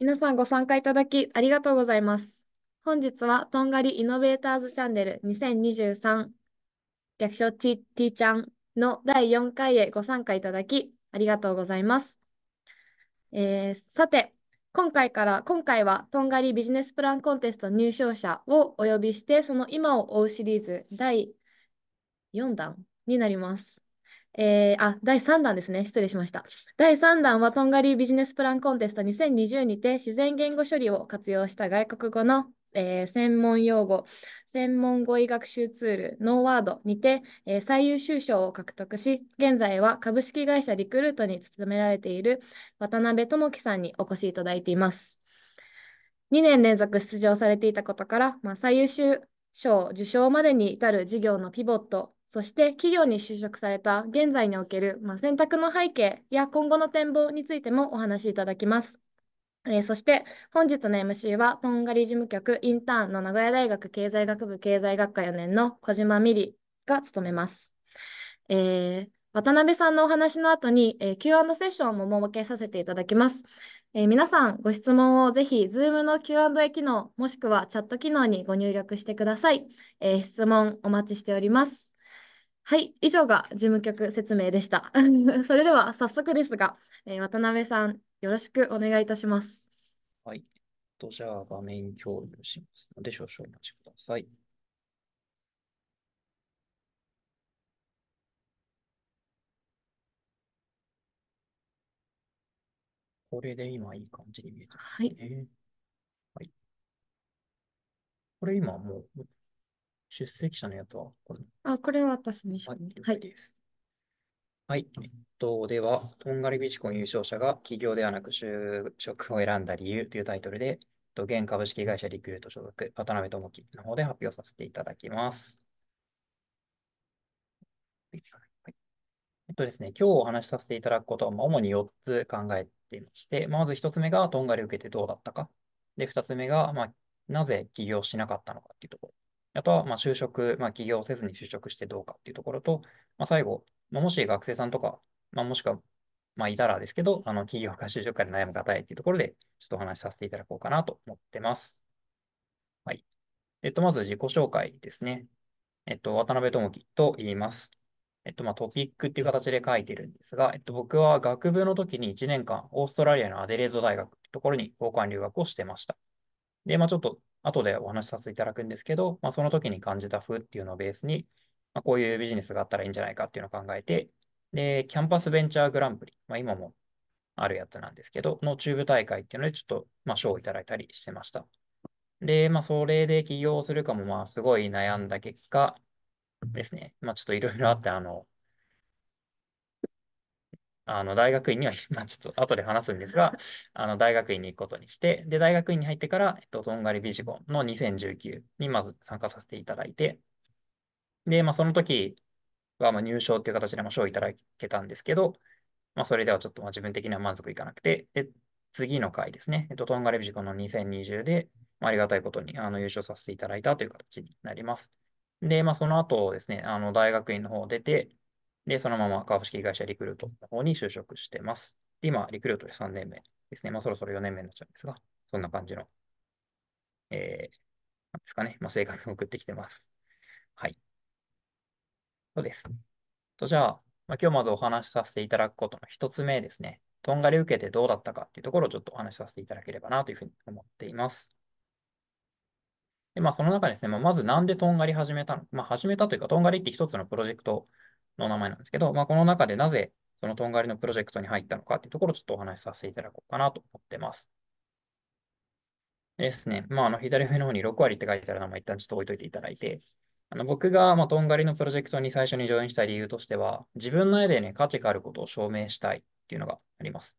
皆さんご参加いただきありがとうございます。本日はとんがりイノベーターズチャンネル2023略称 T ティちゃんの第4回へご参加いただきありがとうございます。えー、さて、今回から、今回はとんがりビジネスプランコンテスト入賞者をお呼びして、その今を追うシリーズ第4弾になります。えー、あ、第3弾ですね。失礼しました。第3弾は、トンガリービジネスプランコンテスト2020にて、自然言語処理を活用した外国語の、えー、専門用語、専門語彙学習ツール、ノーワードにて、えー、最優秀賞を獲得し、現在は株式会社リクルートに勤められている渡辺智樹さんにお越しいただいています。2年連続出場されていたことから、まあ、最優秀賞受賞までに至る事業のピボット、そして企業に就職された現在における、まあ、選択の背景や今後の展望についてもお話しいただきます。えー、そして本日の MC はとんがり事務局インターンの名古屋大学経済学部経済学科4年の小島美里が務めます。えー、渡辺さんのお話の後に、えー、Q&A セッションも設けさせていただきます。えー、皆さんご質問をぜひ Zoom の Q&A 機能もしくはチャット機能にご入力してください。えー、質問お待ちしております。はい、以上が事務局説明でした。それでは早速ですが、えー、渡辺さん、よろしくお願いいたします。はい、とじゃあ画面共有しますので、少々お待ちください。これで今いい感じに見えてますね。はい。はい、これ今もう出席者のやつはこれあ、これは私はい。はい。えっと、では、とんがりビチコン優勝者が企業ではなく就職を選んだ理由というタイトルで、と現株式会社リクルート所属、渡辺智樹の方で発表させていただきます。えっとですね、今日お話しさせていただくことは、まあ、主に4つ考えていまして、まず1つ目が、とんがり受けてどうだったか。で、2つ目が、まあ、なぜ起業しなかったのかっていうところ。あとは、ま就職、まあ、起業せずに就職してどうかっていうところと、まあ、最後、まあ、もし学生さんとか、まもしくは、まいたらですけど、あの起業か就職かで悩む方へっていうところで、ちょっとお話しさせていただこうかなと思ってます。はい。えっと、まず自己紹介ですね。えっと、渡辺智樹と言います。えっと、まトピックっていう形で書いてるんですが、えっと、僕は学部の時に1年間、オーストラリアのアデレード大学というところに交換留学をしてました。で、まあ、ちょっと後でお話しさせていただくんですけど、まあ、その時に感じた風っていうのをベースに、まあ、こういうビジネスがあったらいいんじゃないかっていうのを考えて、で、キャンパスベンチャーグランプリ、まあ、今もあるやつなんですけど、の中部大会っていうので、ちょっと、まあ、賞をいただいたりしてました。で、まあ、それで起業するかも、まあ、すごい悩んだ結果ですね、まあ、ちょっといろいろあって、あの、あの大学院には、まあ、ちょっと後で話すんですが、あの大学院に行くことにして、で、大学院に入ってから、えっと、とんがりビジコンの2019にまず参加させていただいて、で、まあ、その時はまあ入賞っていう形でも賞をいただけたんですけど、まあ、それではちょっとまあ自分的には満足いかなくて、で、次の回ですね、えっと、とんがりビジコンの2020で、まあ、ありがたいことにあの優勝させていただいたという形になります。で、まあ、その後ですね、あの大学院の方を出て、で、そのまま株式会社リクルートの方に就職してます。で、今、リクルートで3年目ですね。まあ、そろそろ4年目になっちゃうんですが、そんな感じの、えー、なんですかね。まあ、生活を送ってきてます。はい。そうです。と、じゃあ、まあ、今日まずお話しさせていただくことの1つ目ですね。とんがり受けてどうだったかっていうところをちょっとお話しさせていただければなというふうに思っています。で、まあ、その中ですね、まあ、まずなんでとんがり始めたのまあ、始めたというか、とんがりって一つのプロジェクトの名前なんですけど、まあ、この中でなぜそのとんがりのプロジェクトに入ったのかっていうところをちょっとお話しさせていただこうかなと思ってます。ですね。まあ、あの左上の方に6割って書いてあるのも一旦ちょっと置いといていただいて、あの僕が、まあ、とんがりのプロジェクトに最初にジョインした理由としては、自分の絵でね、価値があることを証明したいっていうのがあります。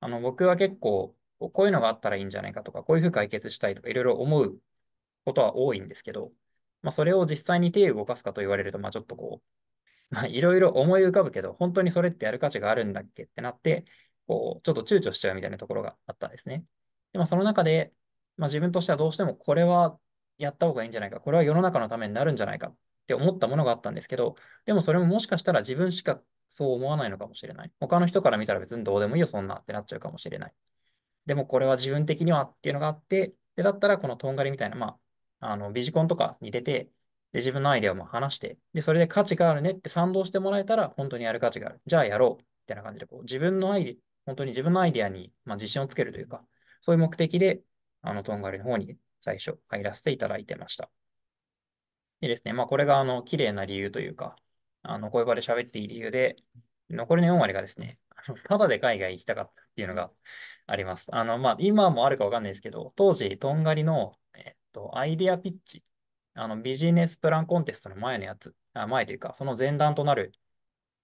あの僕は結構、こういうのがあったらいいんじゃないかとか、こういうふうに解決したいとか、いろいろ思うことは多いんですけど、まあ、それを実際に手を動かすかと言われると、まあ、ちょっとこう、まあ、いろいろ思い浮かぶけど、本当にそれってやる価値があるんだっけってなって、こう、ちょっと躊躇しちゃうみたいなところがあったんですね。で、まあ、その中で、まあ、自分としてはどうしてもこれはやった方がいいんじゃないか、これは世の中のためになるんじゃないかって思ったものがあったんですけど、でもそれももしかしたら自分しかそう思わないのかもしれない。他の人から見たら別にどうでもいいよ、そんなってなっちゃうかもしれない。でもこれは自分的にはっていうのがあって、でだったらこのとんがりみたいな、まあ、あのビジコンとかに出て、で、自分のアイデアも話して、で、それで価値があるねって賛同してもらえたら、本当にやる価値がある。じゃあやろう。みたいな感じで、こう、自分のアイデア、本当に自分のアイデアに、まあ、自信をつけるというか、そういう目的で、あの、トンガリの方に最初入らせていただいてました。でですね、まあ、これが、あの、綺麗な理由というか、あの、こういう場で喋っていい理由で、残りの4割がですね、ただで海外行きたかったっていうのがあります。あの、まあ、今もあるかわかんないですけど、当時、とんがりの、えっと、アイデアピッチあのビジネスプランコンテストの前のやつ、あ前というか、その前段となる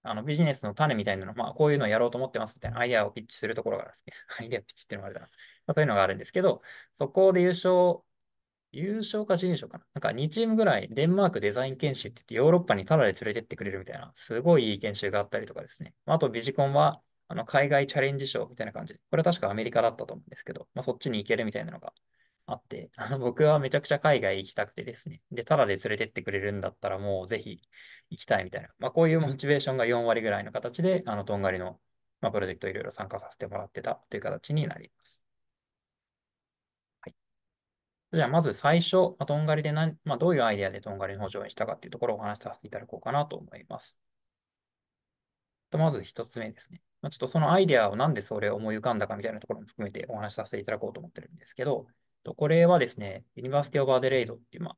あのビジネスの種みたいなの、まあ、こういうのをやろうと思ってますみたいなアイデアをピッチするところがあるんですけど、アイデアピッチっていうのがあるかな。まあ、そういうのがあるんですけど、そこで優勝、優勝か準優勝かな。なんか2チームぐらいデンマークデザイン研修って言ってヨーロッパにタダで連れてってくれるみたいな、すごいいい研修があったりとかですね。あとビジコンはあの海外チャレンジ賞みたいな感じこれは確かアメリカだったと思うんですけど、まあ、そっちに行けるみたいなのがあって、あの僕はめちゃくちゃ海外行きたくてですね。で、ただで連れてってくれるんだったらもうぜひ行きたいみたいな。まあ、こういうモチベーションが4割ぐらいの形で、あの、とんがりの、まあ、プロジェクトいろいろ参加させてもらってたという形になります。はい、じゃあ、まず最初、まあ、とんがりで何、まあ、どういうアイデアでとんがりの補助にしたかっていうところをお話しさせていただこうかなと思います。と、まず一つ目ですね。まあ、ちょっとそのアイデアをなんでそれを思い浮かんだかみたいなところも含めてお話しさせていただこうと思ってるんですけど、と、これはですね、ユニバーシティ・オブ・アデレイドっていう、まあ、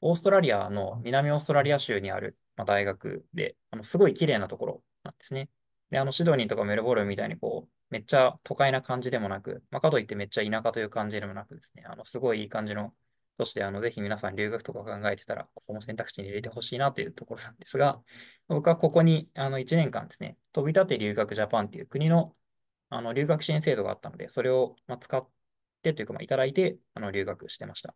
オーストラリアの南オーストラリア州にある、まあ、大学で、あのすごい綺麗なところなんですね。で、あのシドニーとかメルボルンみたいにこう、めっちゃ都会な感じでもなく、まあ、かといってめっちゃ田舎という感じでもなくですね、あのすごいいい感じの、そしてあのぜひ皆さん留学とか考えてたら、ここも選択肢に入れてほしいなというところなんですが、僕はここにあの1年間ですね、飛び立て留学ジャパンっていう国のあの留学支援制度があったので、それを使ってというか、まあ、いただいて、あの、留学してました。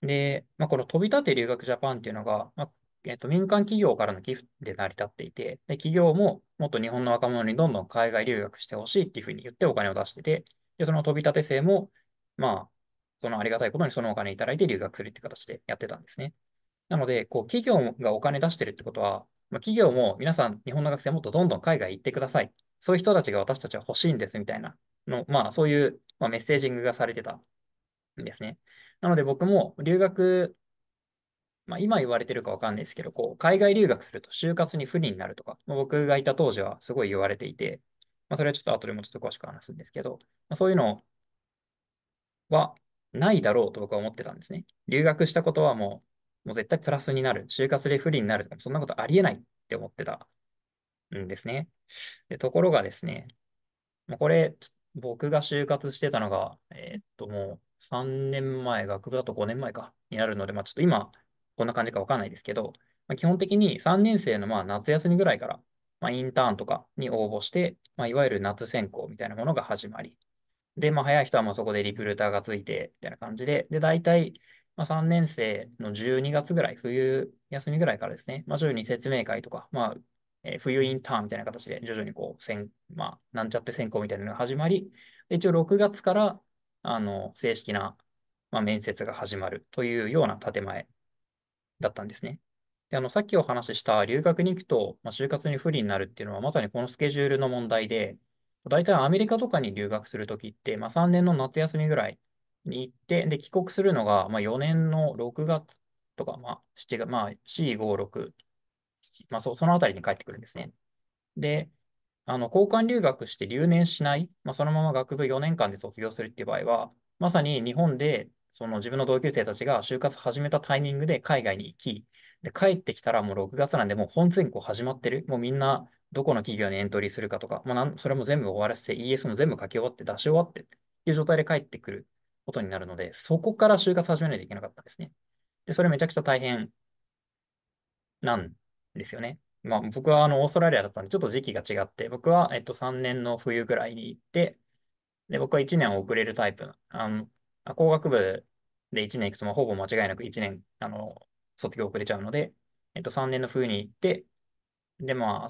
で、まあ、この飛び立て留学ジャパンっていうのが、まあ、えっ、ー、と、民間企業からの寄付で成り立っていて、で、企業ももっと日本の若者にどんどん海外留学してほしいっていうふうに言ってお金を出してて、で、その飛び立て生も、まあ、そのありがたいことにそのお金いただいて留学するって形でやってたんですね。なので、こう、企業がお金出してるってことは、まあ、企業も皆さん、日本の学生もっとどんどん海外行ってください。そういう人たちが私たちは欲しいんですみたいなの、まあ、そういう、まあ、メッセージングがされてたんですね。なので僕も留学、まあ、今言われてるかわかんないですけど、こう海外留学すると就活に不利になるとか、まあ、僕がいた当時はすごい言われていて、まあ、それはちょっと後でもうちょっと詳しく話すんですけど、まあ、そういうのはないだろうと僕は思ってたんですね。留学したことはもうもう絶対プラスになる、就活で不利になるとか、そんなことありえないって思ってたんですね。で、ところがですね、これ、僕が就活してたのが、えー、っと、もう3年前、学部だと5年前か、になるので、まあ、ちょっと今、こんな感じかわかんないですけど、まあ、基本的に3年生のまあ夏休みぐらいから、まあ、インターンとかに応募して、まあ、いわゆる夏選考みたいなものが始まり、で、まあ、早い人はまあそこでリクルーターがついて、みたいな感じで、で、大体、まあ、3年生の12月ぐらい、冬休みぐらいからですね、まあ、に説明会とか、まあ、えー、冬インターンみたいな形で徐々にこう、まあ、なんちゃって選考みたいなのが始まり、一応6月からあの正式な、まあ、面接が始まるというような建前だったんですね。であのさっきお話しした留学に行くと、まあ、就活に不利になるっていうのはまさにこのスケジュールの問題で、大体アメリカとかに留学するときって、まあ、3年の夏休みぐらいに行って、で帰国するのが、まあ、4年の6月とか、まあ、7月、まあ、4、5、6まあ、そそのあたりに帰ってくるんですね。で、あの交換留学して留年しない、まあ、そのまま学部4年間で卒業するっていう場合は、まさに日本でその自分の同級生たちが就活始めたタイミングで海外に行き、で帰ってきたらもう6月なんで、もう本選考始まってる、もうみんなどこの企業にエントリーするかとか、まあ、なんそれも全部終わらせて、ES も全部書き終わって、出し終わってっていう状態で帰ってくることになるので、そこから就活始めないといけなかったんですね。で、それめちゃくちゃ大変なんですよね。まあ、僕はあのオーストラリアだったんで、ちょっと時期が違って、僕はえっと3年の冬ぐらいに行って、で、僕は1年遅れるタイプあの工学部で1年行くと、ほぼ間違いなく1年、あの、卒業遅れちゃうので、えっと、3年の冬に行って、で、まあ、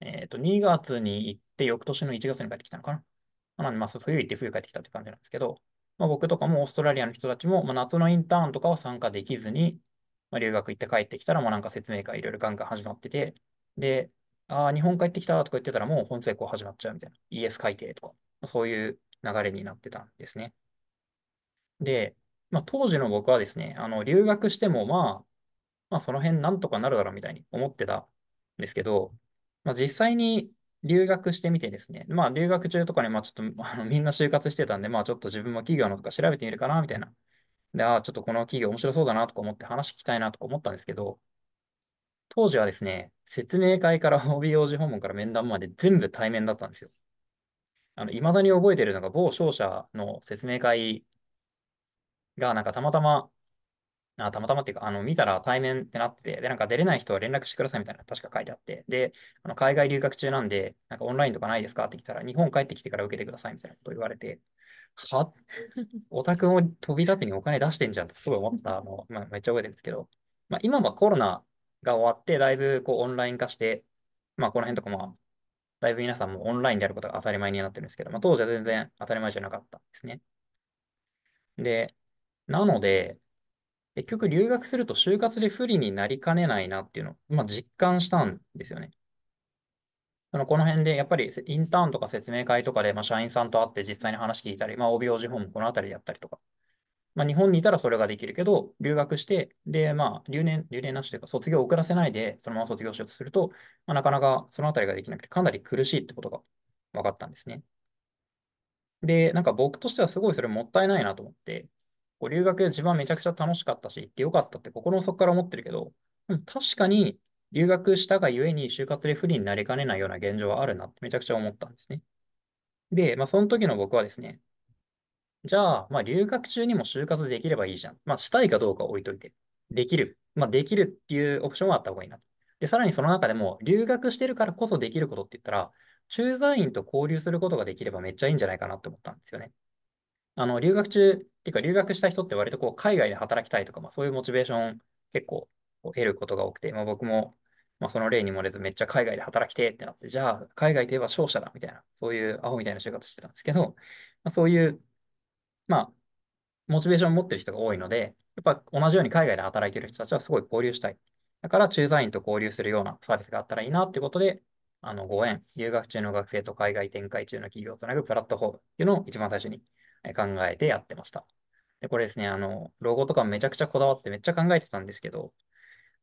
えっと、2月に行って、翌年の1月に帰ってきたのかな。まあ、まあ、冬行って冬帰ってきたって感じなんですけど、まあ、僕とかもオーストラリアの人たちも、まあ、夏のインターンとかは参加できずに、まあ、留学行って帰ってきたら、もうなんか説明会いろいろガンガン始まってて、で、ああ、日本帰ってきたとか言ってたら、もう本選考始まっちゃうみたいな。ES 改定とか、そういう流れになってたんですね。で、まあ、当時の僕はですね、あの留学しても、まあ、まあ、その辺なんとかなるだろうみたいに思ってたんですけど、まあ、実際に留学してみてですね、まあ、留学中とかに、まあ、ちょっとあのみんな就活してたんで、まあ、ちょっと自分も企業のとか調べてみるかなみたいなで、ああ、ちょっとこの企業面白そうだなとか思って話聞きたいなとか思ったんですけど、当時はですね、説明会から OBOG 訪問から面談まで全部対面だったんですよ。あの、未だに覚えてるのが某商社の説明会がなんかたまたま、あたまたまっていうか、あの、見たら対面ってなってて、で、なんか出れない人は連絡してくださいみたいな、確か書いてあって、で、あの海外留学中なんで、なんかオンラインとかないですかって来たら、日本帰ってきてから受けてくださいみたいなこと言われて、はオタクも飛び立てにお金出してんじゃんとすごい思ったのを、まあ、めっちゃ覚えてるんですけど、まあ、今はコロナが終わって、だいぶこうオンライン化して、まあ、この辺とかも、だいぶ皆さんもオンラインであることが当たり前になってるんですけど、まあ、当時は全然当たり前じゃなかったんですね。で、なので、結局留学すると就活で不利になりかねないなっていうのを、まあ、実感したんですよね。そのこの辺でやっぱりインターンとか説明会とかで、まあ、社員さんと会って実際に話聞いたり、まあ、OB、OG 訪問この辺りでやったりとか、まあ、日本にいたらそれができるけど、留学して、で、まあ、留年、留年なしというか、卒業を遅らせないで、そのまま卒業しようとすると、まあ、なかなかその辺りができなくて、かなり苦しいってことが分かったんですね。で、なんか僕としてはすごいそれもったいないなと思って、こう留学で自分はめちゃくちゃ楽しかったし、行ってよかったって心の底から思ってるけど、確かに留学したがゆえに就活で不利になりかねないような現状はあるなってめちゃくちゃ思ったんですね。で、まあ、その時の僕はですね、じゃあ、まあ、留学中にも就活できればいいじゃん。まあ、したいかどうか置いといて。できる。まあ、できるっていうオプションはあった方がいいなと。で、さらにその中でも、留学してるからこそできることって言ったら、駐在員と交流することができればめっちゃいいんじゃないかなと思ったんですよね。あの、留学中、っていうか留学した人って割とこう、海外で働きたいとか、まあ、そういうモチベーション結構を得ることが多くて、まあ、僕も、まあ、その例に漏れずめっちゃ海外で働きてってなって、じゃあ海外といえば商社だみたいな、そういうアホみたいな就活してたんですけど、まあ、そういう、まあ、モチベーションを持ってる人が多いので、やっぱ同じように海外で働いてる人たちはすごい交流したい。だから駐在員と交流するようなサービスがあったらいいなっていうことで、あのご縁、留学中の学生と海外展開中の企業をつなぐプラットフォームっていうのを一番最初に考えてやってました。で、これですね、あの、ロゴとかめちゃくちゃこだわってめっちゃ考えてたんですけど、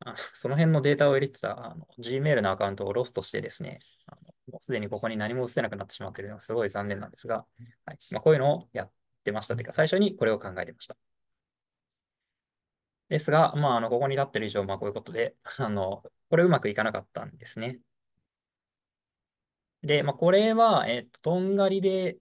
あその辺のデータを入れてたあの Gmail のアカウントをロストしてですね、あのもうすでにここに何も映せなくなってしまっているのがすごい残念なんですが、はいまあ、こういうのをやってましたというか、最初にこれを考えてました。ですが、まあ、あのここに立っている以上、まあ、こういうことで、あのこれうまくいかなかったんですね。で、まあ、これは、えっと、とんがりで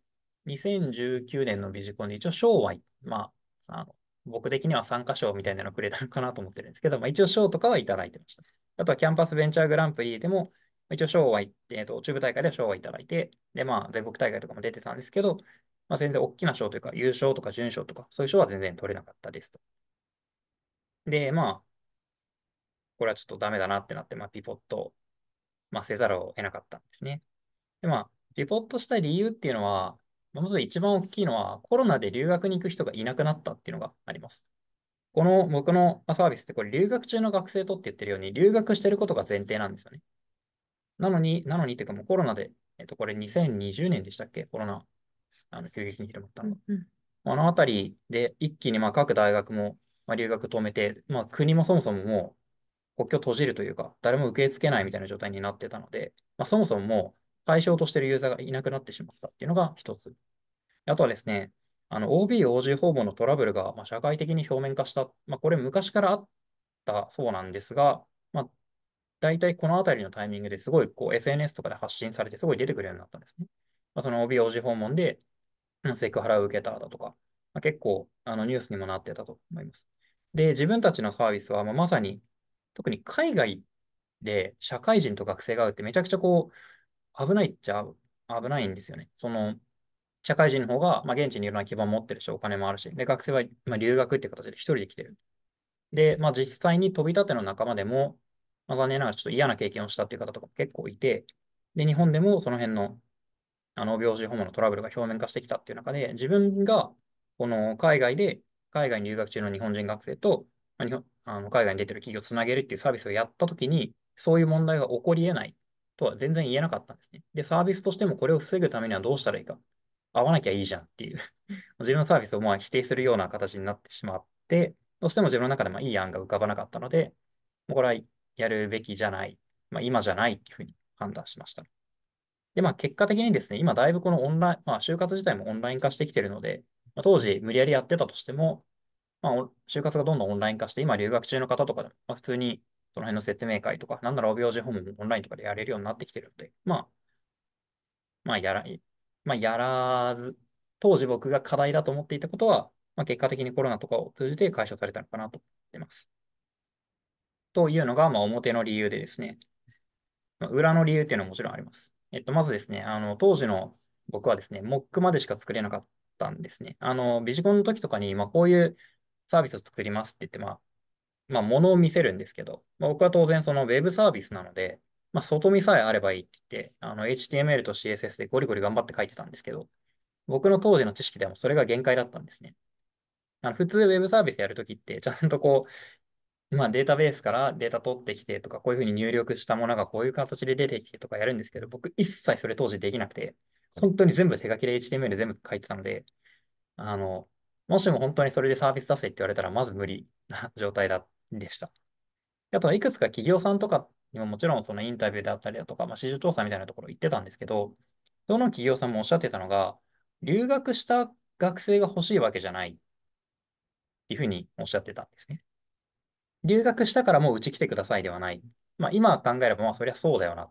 2019年のビジコンで一応、昭和、まあ、あの僕的には参加賞みたいなのくれたのかなと思ってるんですけど、まあ、一応賞とかはいただいてました。あとはキャンパスベンチャーグランプリでも、一応賞は、えーと、中部大会では賞はいただいて、で、まあ、全国大会とかも出てたんですけど、まあ、全然大きな賞というか、優勝とか準賞とか、そういう賞は全然取れなかったですと。で、まあ、これはちょっとダメだなってなって、まあ、ピポット、まあ、せざるを得なかったんですね。で、まあ、ピポットした理由っていうのは、まず一番大きいのは、コロナで留学に行く人がいなくなったっていうのがあります。この僕のサービスって、これ留学中の学生とって言ってるように、留学してることが前提なんですよね。なのに、なのにっていうかもうコロナで、えっと、これ2020年でしたっけコロナ、あの急激に広まったの。うん、あのあたりで一気にまあ各大学もまあ留学止めて、まあ、国もそもそももう国境閉じるというか、誰も受け付けないみたいな状態になってたので、まあ、そもそもも対象としているユーザーがいなくなってしまったっていうのが一つ。あとはですね、あの OB、OG 訪問のトラブルが、まあ、社会的に表面化した、まあ、これ昔からあったそうなんですが、まあ、大体このあたりのタイミングですごいこう SNS とかで発信されて、すごい出てくるようになったんですね。まあ、その OB、OG 訪問でセクハラを受けただとか、まあ、結構あのニュースにもなってたと思います。で、自分たちのサービスは、まあ、まさに特に海外で社会人と学生が会うってめちゃくちゃこう、危ないっちゃ危ないんですよね。その、社会人の方が、まあ、現地にいろんな基盤持ってるし、お金もあるし、で、学生は、まあ、留学っていう形で一人で来てる。で、まあ、実際に飛び立ての仲間でも、まあ、残念ながらちょっと嫌な経験をしたっていう方とか結構いて、で、日本でもその辺の、あの、病児ホ護のトラブルが表面化してきたっていう中で、自分が、この、海外で、海外に留学中の日本人学生と、まあ、日本あの海外に出てる企業をつなげるっていうサービスをやったときに、そういう問題が起こり得ないとは全然言えなかったんですね。で、サービスとしてもこれを防ぐためにはどうしたらいいか。合わなきゃいいじゃんっていう 自分のサービスをまあ否定するような形になってしまって、どうしても自分の中でもいい案が浮かばなかったので、もうこれはやるべきじゃない、まあ、今じゃないっていうふうに判断しました。で、まあ結果的にですね、今だいぶこのオンライン、まあ就活自体もオンライン化してきてるので、まあ、当時無理やりやってたとしても、まあ、就活がどんどんオンライン化して、今留学中の方とかでも、まあ、普通にその辺の説明会とか、なんなら病児ホームオンラインとかでやれるようになってきてるので、まあ、まあ、やら、まあ、やらず、当時僕が課題だと思っていたことは、まあ、結果的にコロナとかを通じて解消されたのかなと思ってます。というのが、まあ、表の理由でですね、まあ、裏の理由っていうのはもちろんあります。えっと、まずですね、あの、当時の僕はですね、Mock までしか作れなかったんですね。あの、ビジコンの時とかに、まあ、こういうサービスを作りますって言って、まあ、まあ、ものを見せるんですけど、まあ、僕は当然そのウェブサービスなので、まあ、外見さえあればいいって言って、あの HTML と CSS でゴリゴリ頑張って書いてたんですけど、僕の当時の知識でもそれが限界だったんですね。あの普通ウェブサービスやるときって、ちゃんとこう、まあ、データベースからデータ取ってきてとか、こういうふうに入力したものがこういう形で出てきてとかやるんですけど、僕一切それ当時できなくて、本当に全部手書きで HTML 全部書いてたので、あの、もしも本当にそれでサービス出せって言われたら、まず無理な状態だっでした。あとはいくつか企業さんとかにももちろんそのインタビューであったりだとか、まあ、市場調査みたいなところ行ってたんですけど、どの企業さんもおっしゃってたのが、留学した学生が欲しいわけじゃないっていうふうにおっしゃってたんですね。留学したからもううち来てくださいではない。まあ、今考えれば、まあそりゃそうだよな。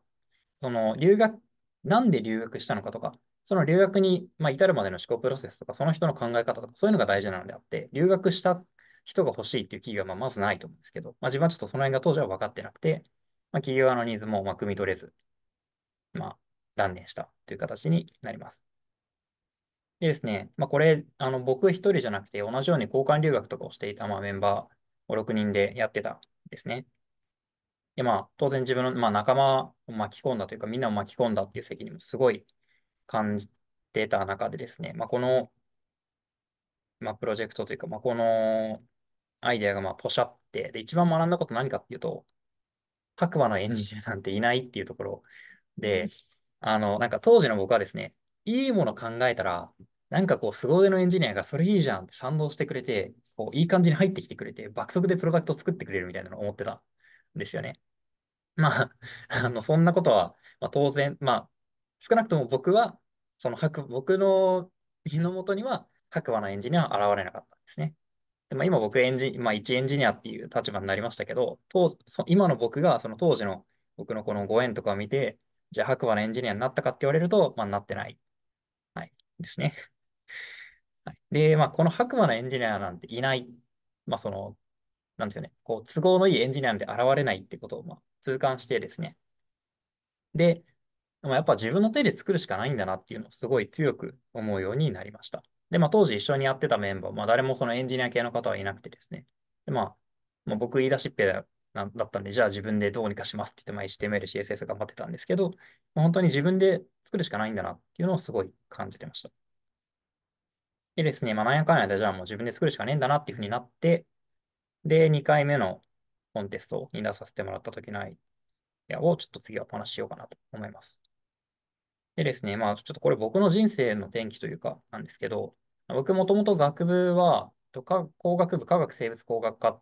その留学、なんで留学したのかとか、その留学に、まあ、至るまでの思考プロセスとか、その人の考え方とか、そういうのが大事なのであって、留学した人が欲しいっていう企業はまあまずないと思うんですけど、まあ、自分はちょっとその辺が当時は分かってなくて、まあ、企業側のニーズもまあ汲み取れず、まあ、断念したという形になります。でですね、まあ、これ、あの僕一人じゃなくて、同じように交換留学とかをしていたまあメンバー5、6人でやってたんですね。で、まあ、当然自分の、まあ、仲間を巻き込んだというか、みんなを巻き込んだっていう責任もすごい感じてた中でですね、まあ、このまあ、プロジェクトというか、まあ、このアイデアがまあポシャって、で、一番学んだこと何かっていうと、白馬のエンジニアなんていないっていうところで、あの、なんか当時の僕はですね、いいもの考えたら、なんかこう、凄腕のエンジニアがそれいいじゃんって賛同してくれて、こういい感じに入ってきてくれて、爆速でプロダクトを作ってくれるみたいなのを思ってたんですよね。まあ、あの、そんなことは、まあ、当然、まあ、少なくとも僕は、その白、僕の身の元には、白馬のエンジニアは現れなかったんですね。でまあ、今僕エンジ、まあ、一エンジニアっていう立場になりましたけど、当今の僕がその当時の僕のこのご縁とかを見て、じゃあ白馬のエンジニアになったかって言われると、まあ、なってない。はい。ですね。はい、で、まあ、この白馬のエンジニアなんていない。まあ、その、なんていうね、こう、都合のいいエンジニアなんて現れないってことを、まあ、痛感してですね。で、まあ、やっぱ自分の手で作るしかないんだなっていうのをすごい強く思うようになりました。で、まあ、当時一緒にやってたメンバー、まあ、誰もそのエンジニア系の方はいなくてですね。で、まあ、まあ、僕言い出しっぺだだったんで、じゃあ自分でどうにかしますって言って、まあ、HTML、CSS 頑張ってたんですけど、まあ、本当に自分で作るしかないんだなっていうのをすごい感じてました。でですね、まあ、なんやかんやで、じゃあもう自分で作るしかねえんだなっていうふうになって、で、2回目のコンテストに出させてもらった時のアイデアをちょっと次はお話ししようかなと思います。でですね、まあちょっとこれ僕の人生の転機というかなんですけど、僕もともと学部は、工学部、科学生物工学科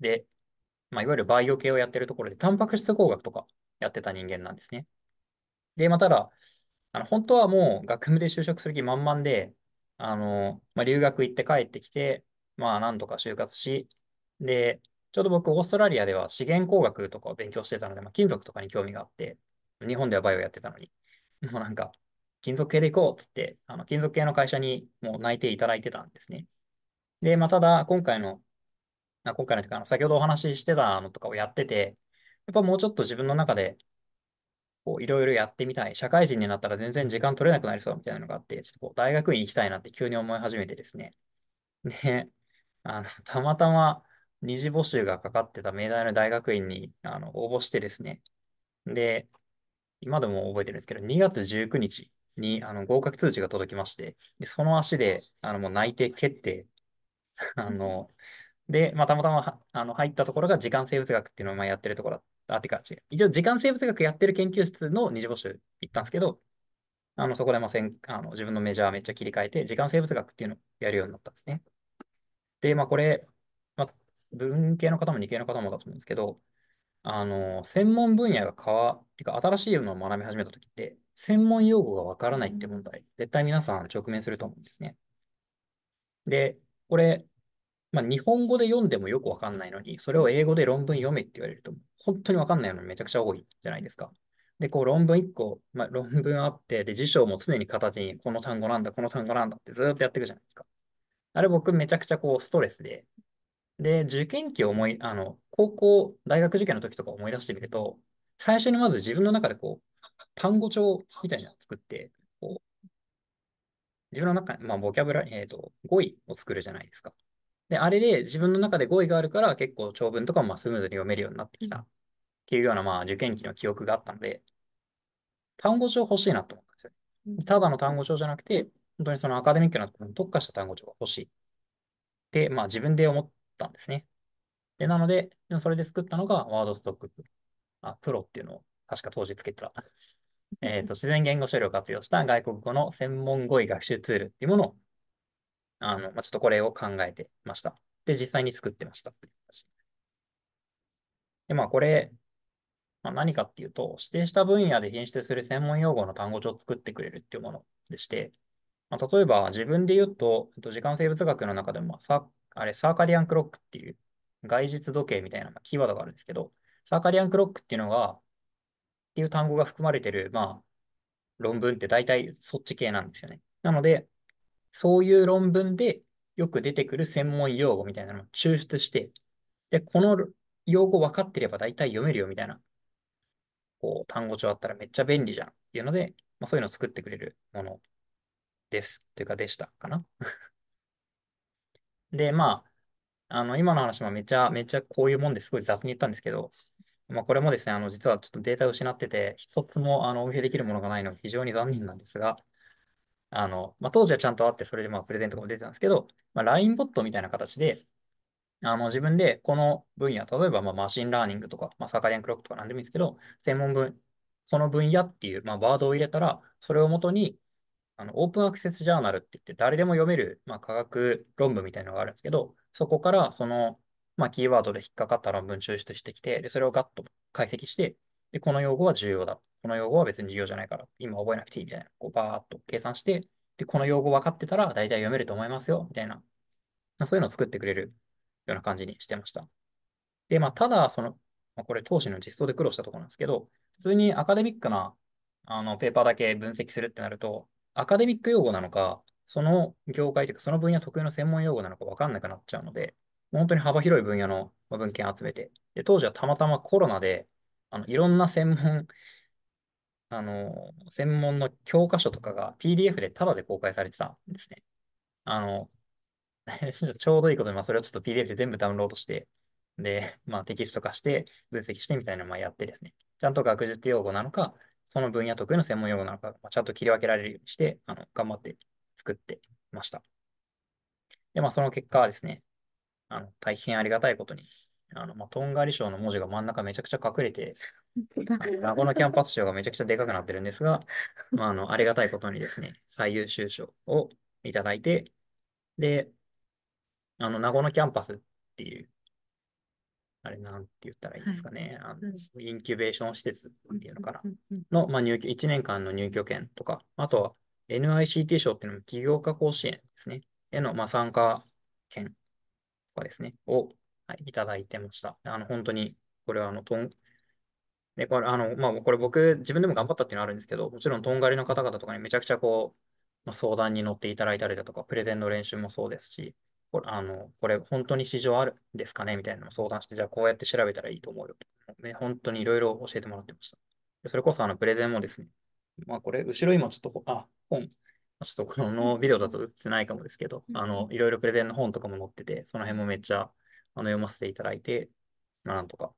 で、まあ、いわゆるバイオ系をやってるところで、タンパク質工学とかやってた人間なんですね。で、まあ、ただ、あの本当はもう学部で就職する気満々で、あのまあ、留学行って帰ってきて、まあ、なんとか就活し、で、ちょうど僕、オーストラリアでは資源工学とかを勉強してたので、まあ、金属とかに興味があって、日本ではバイオやってたのに、もうなんか、金属系で行こうっつって、あの金属系の会社にもう内定いただいてたんですね。で、まあ、ただ、今回の、あ今回のとか、先ほどお話ししてたのとかをやってて、やっぱもうちょっと自分の中で、こう、いろいろやってみたい。社会人になったら全然時間取れなくなりそうみたいなのがあって、ちょっとこう、大学院行きたいなって急に思い始めてですね。で、あの、たまたま二次募集がかかってた明大の大学院に、あの、応募してですね。で、今でも覚えてるんですけど、2月19日にあの合格通知が届きまして、でその足であのもう内定決定。あので、まあ、たまたまあの入ったところが時間生物学っていうのをやってるところあ、ってか、違う。一応時間生物学やってる研究室の二次募集行ったんですけど、あのそこでませんあの自分のメジャーめっちゃ切り替えて、時間生物学っていうのをやるようになったんですね。で、まあ、これ、まあ、文系の方も理系の方もだと思うんですけど、あの専門分野が変わってか、新しいものを学び始めたときって、専門用語がわからないって問題、絶対皆さん直面すると思うんですね。で、これ、まあ、日本語で読んでもよくわかんないのに、それを英語で論文読めって言われると、本当にわかんないのにめちゃくちゃ多いじゃないですか。で、こう論文1個、まあ、論文あって、で、辞書も常に片手に、この単語なんだ、この単語なんだってずっとやっていくじゃないですか。あれ僕めちゃくちゃこうストレスで、で、受験期を思い、あの、高校、大学受験の時とか思い出してみると、最初にまず自分の中でこう、単語帳みたいなのを作って、こう自分の中に、まあ、ボキャブラ、えっ、ー、と、語彙を作るじゃないですか。で、あれで自分の中で語彙があるから、結構長文とかもまあスムーズに読めるようになってきたっていうような、まあ、受験期の記憶があったので、単語帳欲しいなと思ったんですよ。ただの単語帳じゃなくて、本当にそのアカデミックなところに特化した単語帳が欲しい。で、まあ自分で思ったんですね。で、なので、でもそれで作ったのがワードストックあプロっていうのを確か当時つけてたえっ、ー、と、自然言語処理を活用した外国語の専門語彙学習ツールっていうものを、あの、まあ、ちょっとこれを考えてました。で、実際に作ってました。で、まあ、これ、まあ、何かっていうと、指定した分野で品質する専門用語の単語帳を作ってくれるっていうものでして、まあ、例えば自分で言うと、えっと、時間生物学の中でもサ、あれ、サーカディアンクロックっていう外実時計みたいなキーワードがあるんですけど、サーカディアンクロックっていうのが、っていう単語が含まれてる、まあ、論文って大体そっち系なんですよね。なので、そういう論文でよく出てくる専門用語みたいなのを抽出して、で、この用語分かってれば大体読めるよみたいな、こう、単語帳あったらめっちゃ便利じゃんっていうので、まあ、そういうのを作ってくれるものです。というか、でしたかな。で、まあ、あの、今の話もめちゃめちゃこういうもんですごい雑に言ったんですけど、まあ、これもですね、あの実はちょっとデータを失ってて、一つもあのお見せできるものがないのが非常に残念なんですが、あのまあ、当時はちゃんとあって、それでまあプレゼントも出てたんですけど、まあ、LINE ボットみたいな形で、あの自分でこの分野、例えばまあマシンラーニングとか、まあ、サーカリアンクロックとか何でもいいんですけど、専門分、この分野っていうまあワードを入れたら、それをもとにあのオープンアクセスジャーナルって言って、誰でも読めるまあ科学論文みたいなのがあるんですけど、そこからそのまあ、キーワードで引っかかった論文抽出してきて、で、それをガッと解析して、で、この用語は重要だ。この用語は別に重要じゃないから、今覚えなくていいみたいな、こうバーっと計算して、で、この用語分かってたら大体読めると思いますよ、みたいな、まあ、そういうのを作ってくれるような感じにしてました。で、まあ、ただ、その、まあ、これ当時の実装で苦労したところなんですけど、普通にアカデミックなあのペーパーだけ分析するってなると、アカデミック用語なのか、その業界というか、その分野特有の専門用語なのか分かんなくなっちゃうので、本当に幅広い分野の文献集めて、で当時はたまたまコロナで、あのいろんな専門、あの、専門の教科書とかが PDF でタダで公開されてたんですね。あの、ちょうどいいことに、まあ、それをちょっと PDF で全部ダウンロードして、で、まあ、テキスト化して、分析してみたいなのをやってですね、ちゃんと学術用語なのか、その分野特有の専門用語なのか、まあ、ちゃんと切り分けられるようにして、あの頑張って作ってました。で、まあ、その結果はですね、あの大変ありがたいことに、あのまあ、とんがり賞の文字が真ん中めちゃくちゃ隠れて、名古のキャンパス賞がめちゃくちゃでかくなってるんですが、まあ、あのありがたいことにですね、最優秀賞をいただいて、で、あの、名護のキャンパスっていう、あれ、なんて言ったらいいんですかね、はい、あのインキュベーション施設っていうのかな、の、まあ、入居、1年間の入居権とか、あとは NICT 賞っていうのも起業家甲子園ですね、への、まあ、参加権とかですね、を、はい、いただいてました。あの、本当に、これはあの、とん、で、これ、あの、まあ、これ僕、自分でも頑張ったっていうのはあるんですけど、もちろん、とんがりの方々とかにめちゃくちゃこう、まあ、相談に乗っていただいたりだとか、プレゼンの練習もそうですし、これ、あの、これ本当に市場あるんですかねみたいなのを相談して、じゃあこうやって調べたらいいと思うよと。ね、本当にいろいろ教えてもらってました。それこそあのプレゼンもですね、まあこれ、後ろ今ちょっと、あ、本、ちょっとこのビデオだと映ってないかもですけど、あの、いろいろプレゼンの本とかも載ってて、その辺もめっちゃあの読ませていただいて、まあ、なんとか、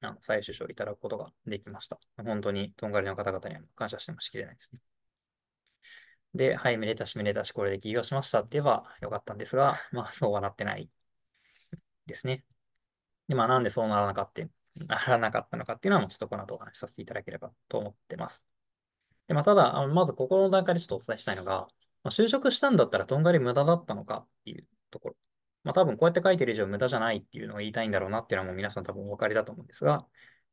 あの、再受賞いただくことができました。本当に、とんがりの方々には感謝してもしきれないですね。で、はい、めでたしめでたし、これで起業しましたって言えばよかったんですが、まあ、そうはなってないですね。で、まあ、なんでそうならなかったならなかったのかっていうのは、ちょっとこの後お話しさせていただければと思ってます。で、まあ、ただ、あのまずここの段階でちょっとお伝えしたいのが、まあ、就職したんだったらとんがり無駄だったのかっていうところ。まあ、多分こうやって書いてる以上無駄じゃないっていうのを言いたいんだろうなっていうのはもう皆さん多分お分かりだと思うんですが、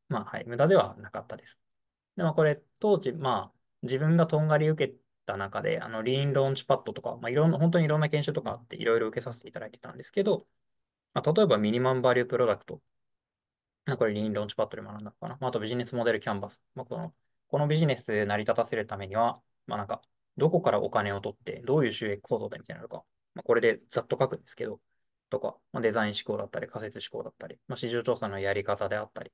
まあ、はい、無駄ではなかったです。で、まあ、これ、当時、まあ、自分がとんがり受けた中で、あの、リーンローンチパッドとか、まあ、いろんな、本当にいろんな研修とかあって、いろいろ受けさせていただいてたんですけど、まあ、例えばミニマムバリュープロダクト。これ、リーンローンチパッドで学んだのかな。まあ、あとビジネスモデルキャンバス。まあ、このこのビジネス成り立たせるためには、まあなんか、どこからお金を取って、どういう収益構造でみたいなのか、まあ、これでざっと書くんですけど、とか、まあ、デザイン思考だったり、仮説思考だったり、まあ、市場調査のやり方であったり、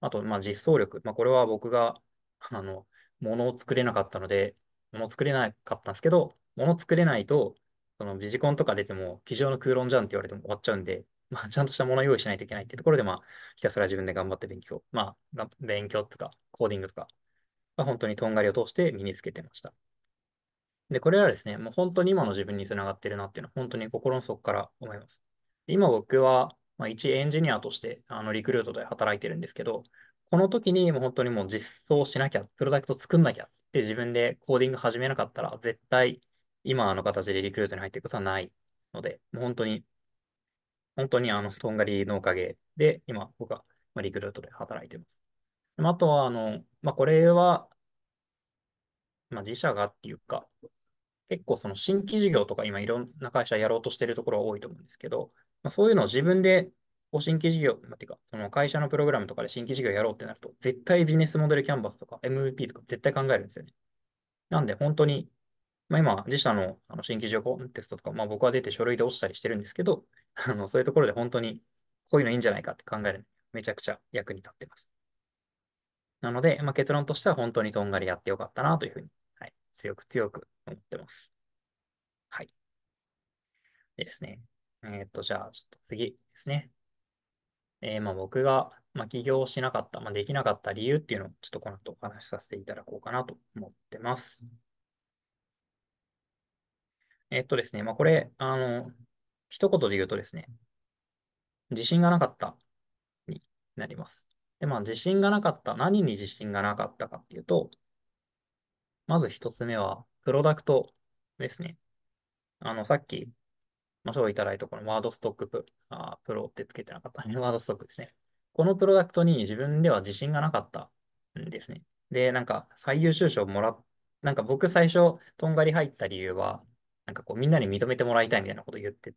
あと、まあ、実装力。まあ、これは僕が、あの、ものを作れなかったので、もの作れなかったんですけど、もの作れないと、そのビジコンとか出ても、机上の空論じゃんって言われても終わっちゃうんで、まあ、ちゃんとしたものを用意しないといけないっていうところで、まあ、ひたすら自分で頑張って勉強、まあ、勉強とか、コーディングとか、まあ、本当にとんがりを通して身につけてました。で、これはですね、もう本当に今の自分につながってるなっていうのは本当に心の底から思います。今僕は、まあ、一エンジニアとしてあのリクルートで働いてるんですけど、この時にもう本当にもう実装しなきゃ、プロダクト作んなきゃって自分でコーディング始めなかったら、絶対今の形でリクルートに入っていくことはないので、もう本当に、本当にあの、とんがりのおかげで、今僕はリクルートで働いてます。あとは、あの、まあ、これは、まあ、自社がっていうか、結構その新規事業とか今いろんな会社やろうとしてるところは多いと思うんですけど、まあ、そういうのを自分でこう新規事業、まあ、てか、その会社のプログラムとかで新規事業やろうってなると、絶対ビジネスモデルキャンバスとか MVP とか絶対考えるんですよね。なんで本当に、まあ、今、自社のあの新規事業コンテストとか、まあ、僕は出て書類で落ちたりしてるんですけど、あのそういうところで本当にこういうのいいんじゃないかって考えるめちゃくちゃ役に立ってます。なので、まあ、結論としては本当にとんがりやってよかったなというふうに、はい、強く強く思ってます。はい。でですね。えー、っと、じゃあ、ちょっと次ですね。えー、まあ僕が、まあ、起業しなかった、まあ、できなかった理由っていうのをちょっとこの後お話しさせていただこうかなと思ってます。えー、っとですね、まあ、これ、あの、一言で言うとですね、自信がなかったになります。で、まあ、自信がなかった。何に自信がなかったかっていうと、まず一つ目は、プロダクトですね。あの、さっき、まあ、賞をいただいたこのワードストックプ、あプロってつけてなかった ワードストックですね。このプロダクトに自分では自信がなかったんですね。で、なんか最優秀賞もらっ、なんか僕最初、とんがり入った理由は、なんかこうみんなに認めてもらいたいみたいなこと言って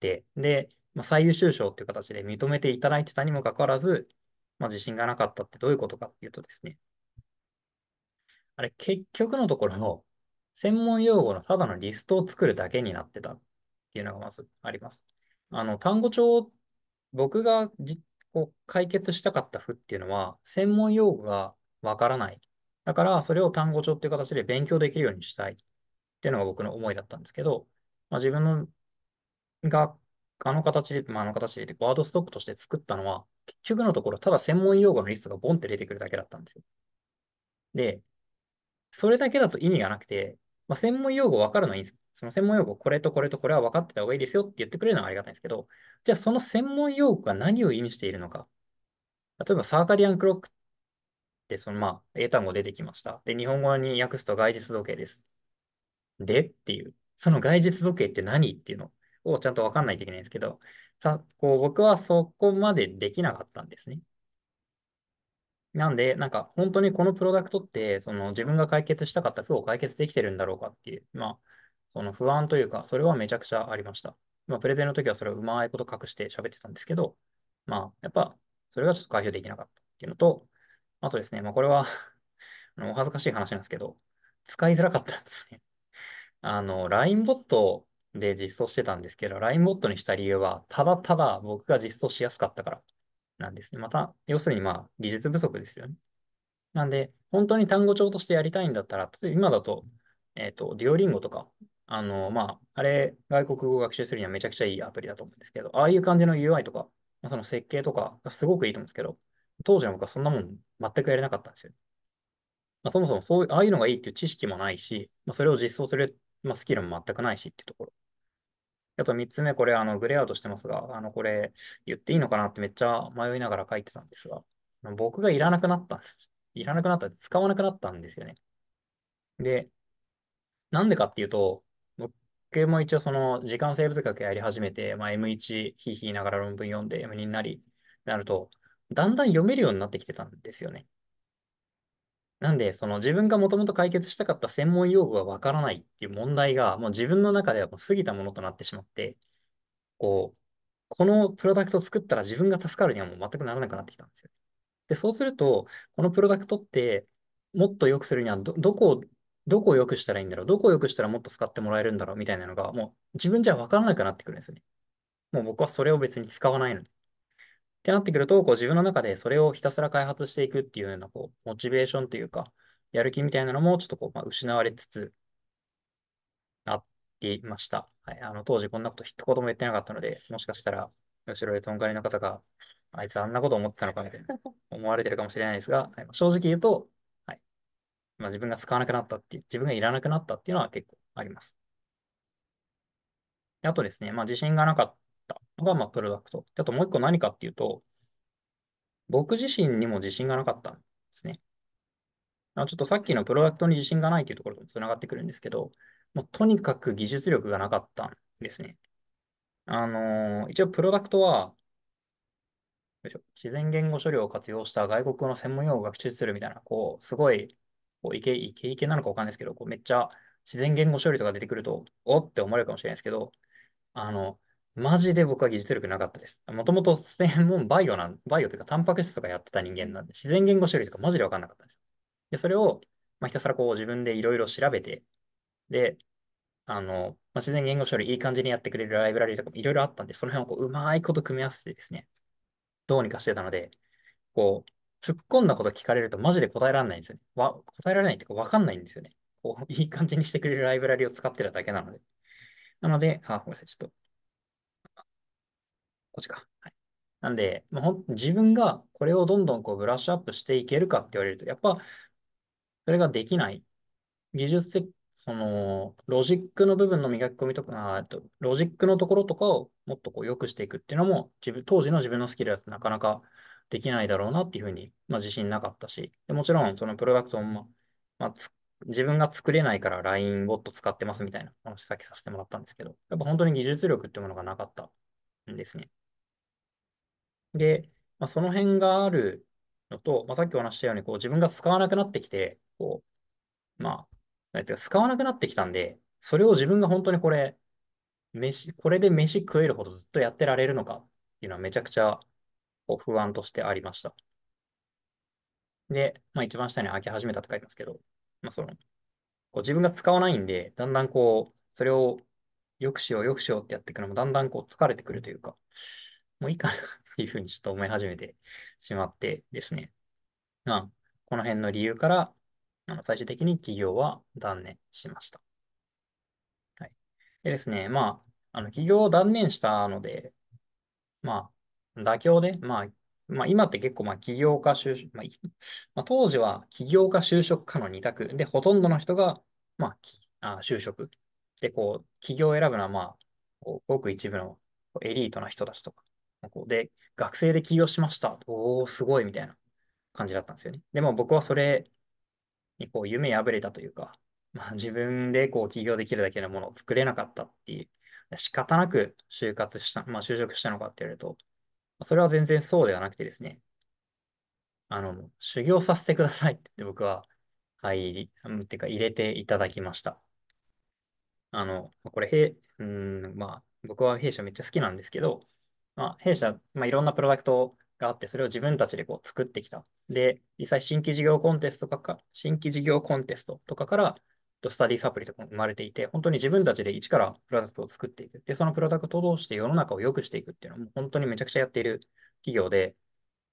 て、で、まあ、最優秀賞っていう形で認めていただいてたにもかかわらず、まあ、自信がなかったってどういうことかっていうとですね、あれ、結局のところ、専門用語のただのリストを作るだけになってたっていうのがまずあります。あの、単語帳、僕がじこう解決したかった負っていうのは、専門用語がわからない。だから、それを単語帳っていう形で勉強できるようにしたいっていうのが僕の思いだったんですけど、まあ、自分のがあの形で、まあ、あの形で、ワードストックとして作ったのは、結局のところ、ただ専門用語のリストがボンって出てくるだけだったんですよ。で、それだけだと意味がなくて、まあ、専門用語分かるのはいいんです。その専門用語、これとこれとこれは分かってた方がいいですよって言ってくれるのはありがたいんですけど、じゃあその専門用語が何を意味しているのか。例えば、サーカディアンクロックって、そのまあ、英単語出てきました。で、日本語に訳すと外実時計です。でっていう、その外実時計って何っていうの。をちゃんとわかんないといけないんですけど、さこう僕はそこまでできなかったんですね。なんで、なんか本当にこのプロダクトって、その自分が解決したかった負を解決できてるんだろうかっていう、まあ、その不安というか、それはめちゃくちゃありました。まあ、プレゼンの時はそれをうまいこと隠して喋ってたんですけど、まあ、やっぱ、それがちょっと開票できなかったっていうのと、あとですね、まあ、これは お恥ずかしい話なんですけど、使いづらかったんですね。あの、LINE ボットで実装してたんですけど、LINE ボットにした理由は、ただただ僕が実装しやすかったからなんですね。また、要するにまあ、技術不足ですよね。なんで、本当に単語帳としてやりたいんだったら、例えば今だと、えっ、ー、と、デュオリンゴとか、あの、まあ、あれ、外国語を学習するにはめちゃくちゃいいアプリだと思うんですけど、ああいう感じの UI とか、まあ、その設計とかがすごくいいと思うんですけど、当時の僕はそんなもん全くやれなかったんですよ。まあ、そもそもそういう、ああいうのがいいっていう知識もないし、まあ、それを実装する、まあ、スキルも全くないしっていうところ。あと3つ目、これ、あの、グレーアウトしてますが、あの、これ、言っていいのかなってめっちゃ迷いながら書いてたんですが、僕がいらなくなったんです。いらなくなった、使わなくなったんですよね。で、なんでかっていうと、僕も一応その時間生物学やり始めて、まあ、M1 ひいひいながら論文読んで M2 になり、なると、だんだん読めるようになってきてたんですよね。なんで、その自分がもともと解決したかった専門用語がわからないっていう問題が、もう自分の中ではもう過ぎたものとなってしまって、こう、このプロダクトを作ったら自分が助かるにはもう全くならなくなってきたんですよ。で、そうすると、このプロダクトって、もっと良くするにはど、どこを、どこを良くしたらいいんだろう、どこを良くしたらもっと使ってもらえるんだろうみたいなのが、もう自分じゃ分からなくなってくるんですよね。もう僕はそれを別に使わないので。ってなってくると、こう自分の中でそれをひたすら開発していくっていうような、こう、モチベーションというか、やる気みたいなのも、ちょっとこう、まあ、失われつつあってました。はい。あの、当時こんなこと一言も言ってなかったので、もしかしたら、後ろでとんがりの方が、あいつあんなこと思ってたのかみたいな、思われてるかもしれないですが、はい、正直言うと、はい。まあ、自分が使わなくなったっていう、自分がいらなくなったっていうのは結構あります。あとですね、まあ、自信がなかっが、まあ、プロダクト。あともう一個何かっていうと、僕自身にも自信がなかったんですね。ちょっとさっきのプロダクトに自信がないっていうところと繋つながってくるんですけど、もうとにかく技術力がなかったんですね。あのー、一応プロダクトは、自然言語処理を活用した外国語の専門用語を学習するみたいな、こう、すごい、こうイケイケイケなのかわかんないですけど、こうめっちゃ自然言語処理とか出てくると、おって思われるかもしれないですけど、あの、マジで僕は技術力なかったです。もともと専門バイオなん、バイオというかタンパク質とかやってた人間なんで、自然言語処理とかマジでわかんなかったです。で、それを、まあ、ひたすらこう自分でいろいろ調べて、で、あの、まあ、自然言語処理いい感じにやってくれるライブラリとかもいろいろあったんで、その辺をこううまいこと組み合わせてですね、どうにかしてたので、こう、突っ込んだこと聞かれるとマジで答えられないんですよね。わ答えられないっていうかわかんないんですよね。こう、いい感じにしてくれるライブラリを使ってるだけなので。なので、あ、ごめんなさい、ちょっとっちか。はい、なんで、まあ、自分がこれをどんどんこうブラッシュアップしていけるかって言われると、やっぱ、それができない。技術的、その、ロジックの部分の磨き込みとか、あとロジックのところとかをもっとこう良くしていくっていうのも、自分、当時の自分のスキルだとなかなかできないだろうなっていうふうに、まあ、自信なかったし、でもちろん、そのプロダクトも、まあ、自分が作れないから LINE ボット使ってますみたいな話さっきさせてもらったんですけど、やっぱ本当に技術力ってものがなかったんですね。で、まあ、その辺があるのと、まあ、さっきお話したように、こう自分が使わなくなってきて、こう、まあ、なんていうか、使わなくなってきたんで、それを自分が本当にこれ、飯、これで飯食えるほどずっとやってられるのかっていうのはめちゃくちゃこう不安としてありました。で、まあ、一番下に開き始めたって書いてますけど、まあ、その、こう自分が使わないんで、だんだんこう、それをよくしよう、よくしようってやっていくのもだんだんこう疲れてくるというか、もういいかないうふうにちょっと思い始めてしまってですね。まあ、この辺の理由から、あの最終的に企業は断念しました。はい。でですね、まあ、あの企業を断念したので、まあ、妥協で、まあ、まあ、今って結構、まあ、起業家、就職、まあ、まあ、当時は起業家、就職家の2択で、ほとんどの人が、まあ、あ就職。で、こう、企業を選ぶのは、まあ、ごく一部のエリートな人たちとか、で、学生で起業しました。おお、すごいみたいな感じだったんですよね。でも僕はそれにこう夢破れたというか、まあ、自分でこう起業できるだけのものを作れなかったっていう、仕方なく就活した、まあ、就職したのかって言われると、それは全然そうではなくてですね、あの、修行させてくださいって僕は、入り、っていうか入れていただきました。あの、これ、へ、うん、まあ、僕は弊社めっちゃ好きなんですけど、まあ、弊社、まあ、いろんなプロダクトがあって、それを自分たちでこう作ってきた。で、実際新規事業コンテストとか新規事業コンテストとかから、スタディサプリとかも生まれていて、本当に自分たちで一からプロダクトを作っていく。で、そのプロダクトを通して世の中を良くしていくっていうのは、本当にめちゃくちゃやっている企業で、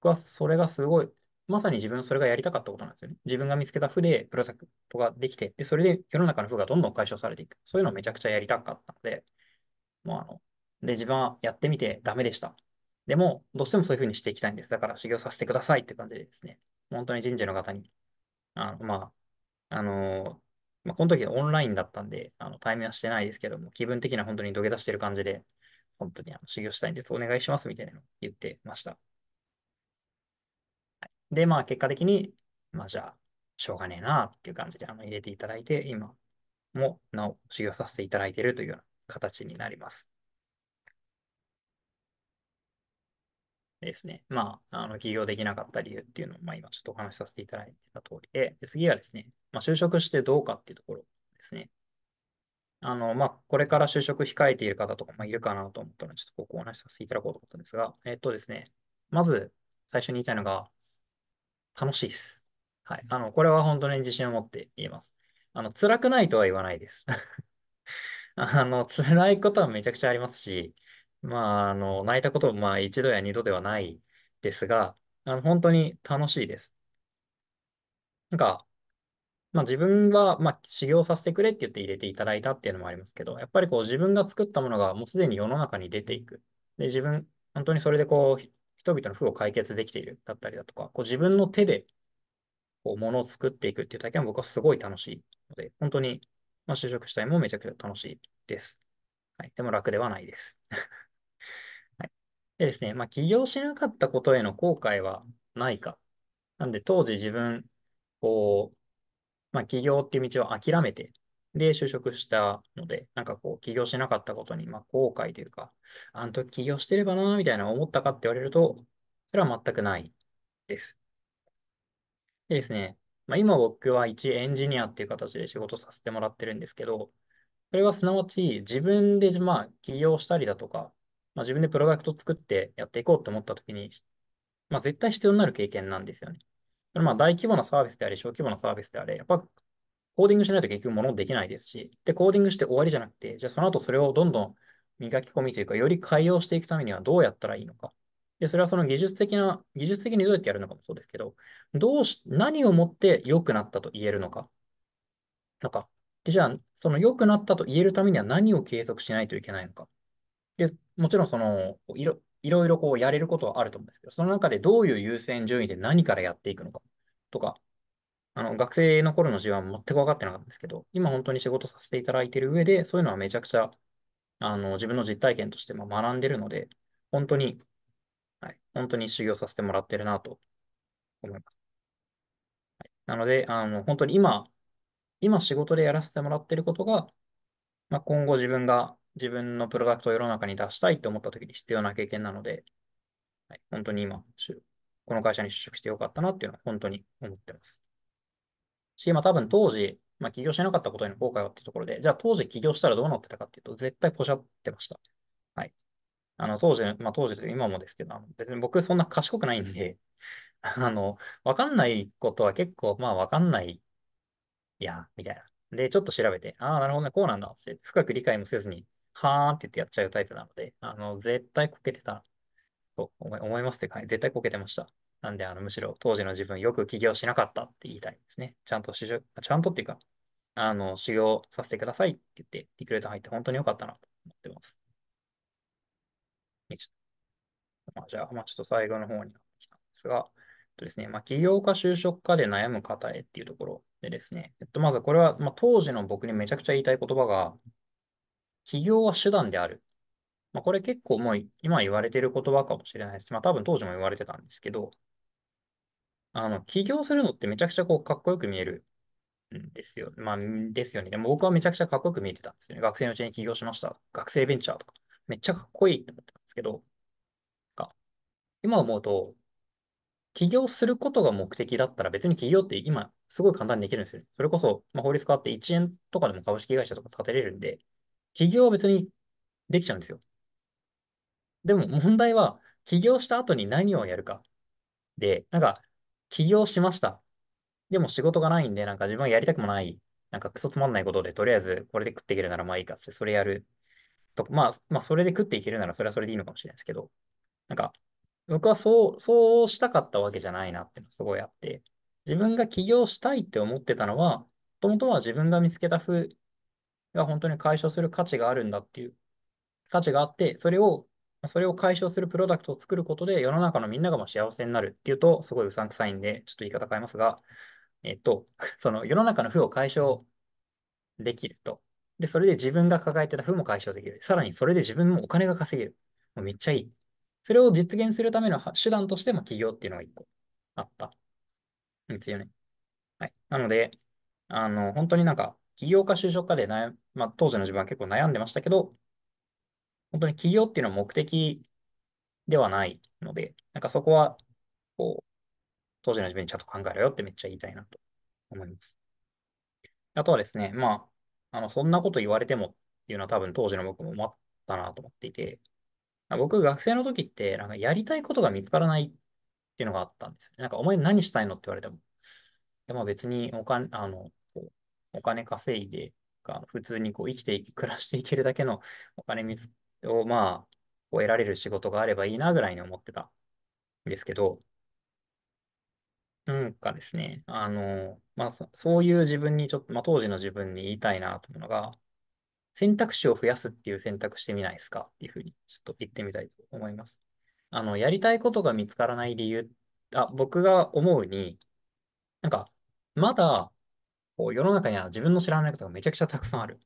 僕はそれがすごい、まさに自分それがやりたかったことなんですよね。自分が見つけた負でプロダクトができて、で、それで世の中の負がどんどん解消されていく。そういうのをめちゃくちゃやりたかったので、まうあの、で、自分はやってみてダメでした。でも、どうしてもそういうふうにしていきたいんです。だから修行させてくださいって感じでですね、本当に人事の方に、あのまあ、あのまあ、この時オンラインだったんで、あの対面はしてないですけども、気分的には本当に土下座してる感じで、本当にあの修行したいんです。お願いしますみたいなのを言ってました。で、まあ、結果的に、まあ、じゃあ、しょうがねえなっていう感じであの入れていただいて、今もなお修行させていただいているというような形になります。ですね、まあ、あの起業できなかった理由っていうのを、まあ、今ちょっとお話しさせていただいた通りで、で次はですね、まあ、就職してどうかっていうところですね。あの、まあ、これから就職控えている方とか、もいるかなと思ったので、ちょっとここお話しさせていただこうと思ったんですが、えっとですね、まず最初に言いたいのが、楽しいです。はい。あの、これは本当に自信を持って言えます。あの、辛くないとは言わないです。あの、辛いことはめちゃくちゃありますし、まあ、あの、泣いたことまあ、一度や二度ではないですが、あの、本当に楽しいです。なんか、まあ、自分は、まあ、修行させてくれって言って入れていただいたっていうのもありますけど、やっぱりこう、自分が作ったものがもうすでに世の中に出ていく。で、自分、本当にそれでこう、人々の負を解決できているだったりだとか、こう、自分の手で、こう、ものを作っていくっていう体験は僕はすごい楽しいので、本当に、まあ、就職したいもめちゃくちゃ楽しいです。はい。でも楽ではないです。でですね、まあ、起業しなかったことへの後悔はないか。なんで、当時自分、こう、まあ、起業っていう道を諦めて、で、就職したので、なんかこう、起業しなかったことに、まあ、後悔というか、あの時起業してればな、みたいな思ったかって言われると、それは全くないです。でですね、まあ、今僕は一エンジニアっていう形で仕事させてもらってるんですけど、それはすなわち自分で、まあ、起業したりだとか、まあ、自分でプロダクト作ってやっていこうと思ったときに、まあ、絶対必要になる経験なんですよね。まあ大規模なサービスであれ、小規模なサービスであれ、やっぱコーディングしないと結局物できないですし、で、コーディングして終わりじゃなくて、じゃあその後それをどんどん磨き込みというか、より改良していくためにはどうやったらいいのか。で、それはその技術的な、技術的にどうやってやるのかもそうですけど、どうし、何をもって良くなったと言えるのか。のか。で、じゃあ、その良くなったと言えるためには何を継続しないといけないのか。で、もちろんその、いろいろこうやれることはあると思うんですけど、その中でどういう優先順位で何からやっていくのかとか、あの学生の頃の自分は全く分かってなかったんですけど、今本当に仕事させていただいている上で、そういうのはめちゃくちゃあの自分の実体験としてま学んでるので、本当に、はい、本当に修行させてもらってるなと思います。はい、なので、あの本当に今、今仕事でやらせてもらっていることが、まあ、今後自分が自分のプロダクトを世の中に出したいと思った時に必要な経験なので、はい、本当に今、この会社に就職してよかったなっていうのは本当に思ってます。し、まあ多分当時、まあ起業しなかったことへの後悔はっていうところで、じゃあ当時起業したらどうなってたかっていうと、絶対ポシャってました。はい。あの当時、まあ当時、今もですけど、あの別に僕そんな賢くないんで、あの、わかんないことは結構、まあわかんないや、みたいな。で、ちょっと調べて、ああ、なるほどね、こうなんだって、深く理解もせずに、はーんって言ってやっちゃうタイプなので、あの、絶対こけてたと思いますって、か、絶対こけてました。なんで、あの、むしろ当時の自分、よく起業しなかったって言いたいですね。ちゃんと修行、ちゃんとっていうか、あの、修行させてくださいって言って、リクルート入って本当に良かったなと思ってます。まあ、じゃあ、まあ、ちょっと最後の方になってきたんですが、とですね、まあ、起業家、就職かで悩む方へっていうところでですね、えっと、まずこれは、まあ、当時の僕にめちゃくちゃ言いたい言葉が、起業は手段である。まあ、これ結構もう今言われてる言葉かもしれないです。まあ多分当時も言われてたんですけど、あの、起業するのってめちゃくちゃこうかっこよく見えるんですよ。まあ、ですよね。でも僕はめちゃくちゃかっこよく見えてたんですよね。学生のうちに起業しました。学生ベンチャーとか。めっちゃかっこいいて思ってたんですけど、今思うと、起業することが目的だったら別に起業って今すごい簡単にできるんですよね。それこそ、まあ、法律変わって1円とかでも株式会社とか建てれるんで、起業別にできちゃうんですよ。でも問題は、起業した後に何をやるか。で、なんか、起業しました。でも仕事がないんで、なんか自分はやりたくもない、なんかクソつまんないことで、とりあえずこれで食っていけるならまあいいかって、それやる。とまあ、まあ、それで食っていけるならそれはそれでいいのかもしれないですけど、なんか、僕はそう、そうしたかったわけじゃないなっていうのすごいあって、自分が起業したいって思ってたのは、もともとは自分が見つけたふが本当に解消する価値があるんだっていう価値があって、それを、それを解消するプロダクトを作ることで世の中のみんながも幸せになるっていうと、すごいうさんくさいんで、ちょっと言い方変えますが、えっと、その世の中の負を解消できると。で、それで自分が抱えてた負も解消できる。さらにそれで自分もお金が稼げる。もうめっちゃいい。それを実現するための手段としても起業っていうのが一個あったんですよね。はい。なので、あの、本当になんか、起業か就職かで悩、まあ、当時の自分は結構悩んでましたけど、本当に起業っていうのは目的ではないので、なんかそこは、こう、当時の自分にちゃんと考えろよってめっちゃ言いたいなと思います。あとはですね、まあ、あの、そんなこと言われてもっていうのは多分当時の僕も思ったなと思っていて、僕学生の時って、なんかやりたいことが見つからないっていうのがあったんですよ。なんかお前何したいのって言われても。でも別にお金、あの、お金稼いで、普通にこう生きていき、暮らしていけるだけのお金を、まあ、得られる仕事があればいいなぐらいに思ってたんですけど、なんかですね、あの、まあ、そういう自分にちょっと、まあ、当時の自分に言いたいなと思うのが、選択肢を増やすっていう選択してみないですかっていうふうにちょっと言ってみたいと思います。あの、やりたいことが見つからない理由、あ、僕が思うに、なんか、まだこう世の中には自分の知らないことがめちゃくちゃたくさんある。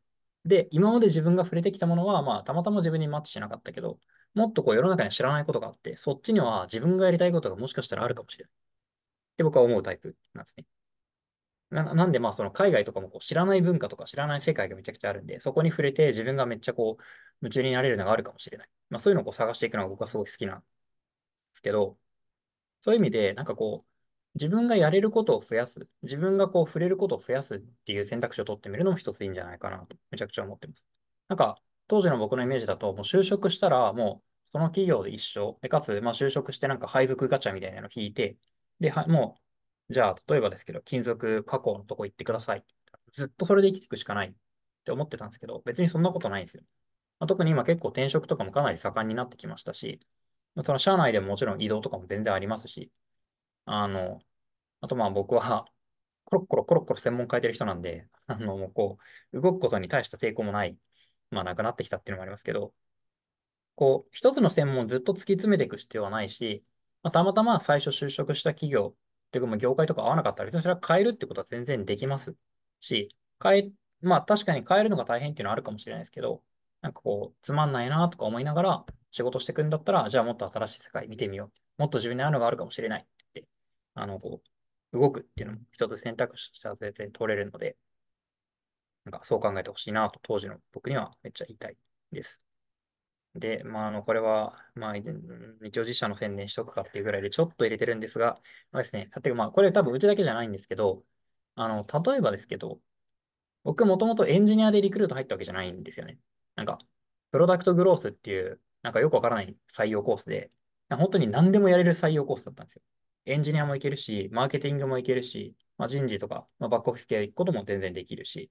で、今まで自分が触れてきたものは、まあ、たまたま自分にマッチしなかったけど、もっとこう世の中に知らないことがあって、そっちには自分がやりたいことがもしかしたらあるかもしれない。って僕は思うタイプなんですね。ななんで、まあ、その海外とかもこう知らない文化とか知らない世界がめちゃくちゃあるんで、そこに触れて自分がめっちゃこう夢中になれるのがあるかもしれない。まあ、そういうのをこう探していくのが僕はすごい好きなんですけど、そういう意味で、なんかこう、自分がやれることを増やす、自分がこう触れることを増やすっていう選択肢を取ってみるのも一ついいんじゃないかなと、めちゃくちゃ思ってます。なんか、当時の僕のイメージだと、もう就職したら、もうその企業で一生、で、かつ、まあ就職してなんか配属ガチャみたいなの引いて、で、はもう、じゃあ、例えばですけど、金属加工のとこ行ってください。ずっとそれで生きていくしかないって思ってたんですけど、別にそんなことないんですよ。まあ、特に今結構転職とかもかなり盛んになってきましたし、まあ、その社内でももちろん移動とかも全然ありますし、あの、あとまあ僕は、コロッコロコロッコロ専門変えてる人なんで、あの、もうこう、動くことに対した抵抗もない、まあなくなってきたっていうのもありますけど、こう、一つの専門をずっと突き詰めていく必要はないし、まあ、たまたま最初就職した企業というか、業界とか合わなかったら、別にそれは変えるってことは全然できますし、変え、まあ確かに変えるのが大変っていうのはあるかもしれないですけど、なんかこう、つまんないなとか思いながら仕事していくんだったら、じゃあもっと新しい世界見てみよう。もっと自分に合うのがあるかもしれない。あの、こう、動くっていうのも一つ選択肢としては全然取れるので、なんかそう考えてほしいなと、当時の僕にはめっちゃ言いたいです。で、まあ、あの、これは、まあ、一応自社の宣伝しとくかっていうぐらいでちょっと入れてるんですが、まあですね、だってまあ、これ多分うちだけじゃないんですけど、あの、例えばですけど、僕もともとエンジニアでリクルート入ったわけじゃないんですよね。なんか、プロダクトグロースっていう、なんかよくわからない採用コースで、本当に何でもやれる採用コースだったんですよ。エンジニアもいけるし、マーケティングもいけるし、まあ、人事とか、まあ、バックオフィス系行くことも全然できるし、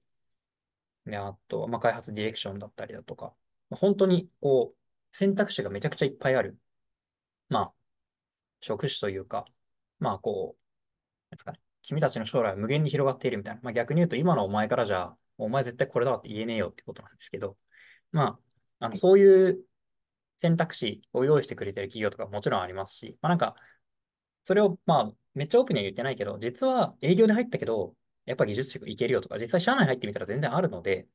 であと、まあ、開発ディレクションだったりだとか、まあ、本当にこう、選択肢がめちゃくちゃいっぱいある、まあ、職種というか、まあこう、ですかね、君たちの将来は無限に広がっているみたいな、まあ、逆に言うと今のお前からじゃ、お前絶対これだって言えねえよってことなんですけど、まあ、あのそういう選択肢を用意してくれてる企業とかもちろんありますし、まあ、なんかそれをまあ、めっちゃオープンには言ってないけど、実は営業で入ったけど、やっぱ技術職いけるよとか、実際社内入ってみたら全然あるので、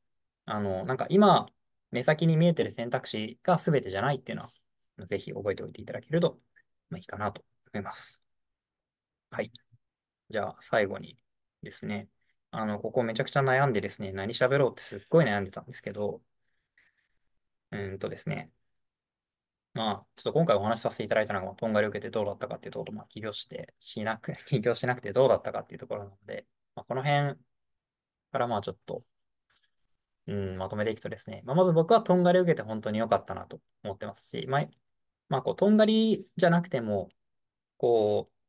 あの、なんか今、目先に見えてる選択肢が全てじゃないっていうのは、ぜひ覚えておいていただけると、まあ、いいかなと思います。はい。じゃあ、最後にですね、あの、ここめちゃくちゃ悩んでですね、何喋ろうってすっごい悩んでたんですけど、うんとですね、まあ、ちょっと今回お話しさせていただいたのが、とんがりを受けてどうだったかっていうところまあ、起業して、しなく、起業しなくてどうだったかっていうところなので、まあ、この辺からまあちょっと、うん、まとめていくとですね、まあ、まず僕はとんがりを受けて本当に良かったなと思ってますし、まあ、まあ、こう、とんがりじゃなくても、こう、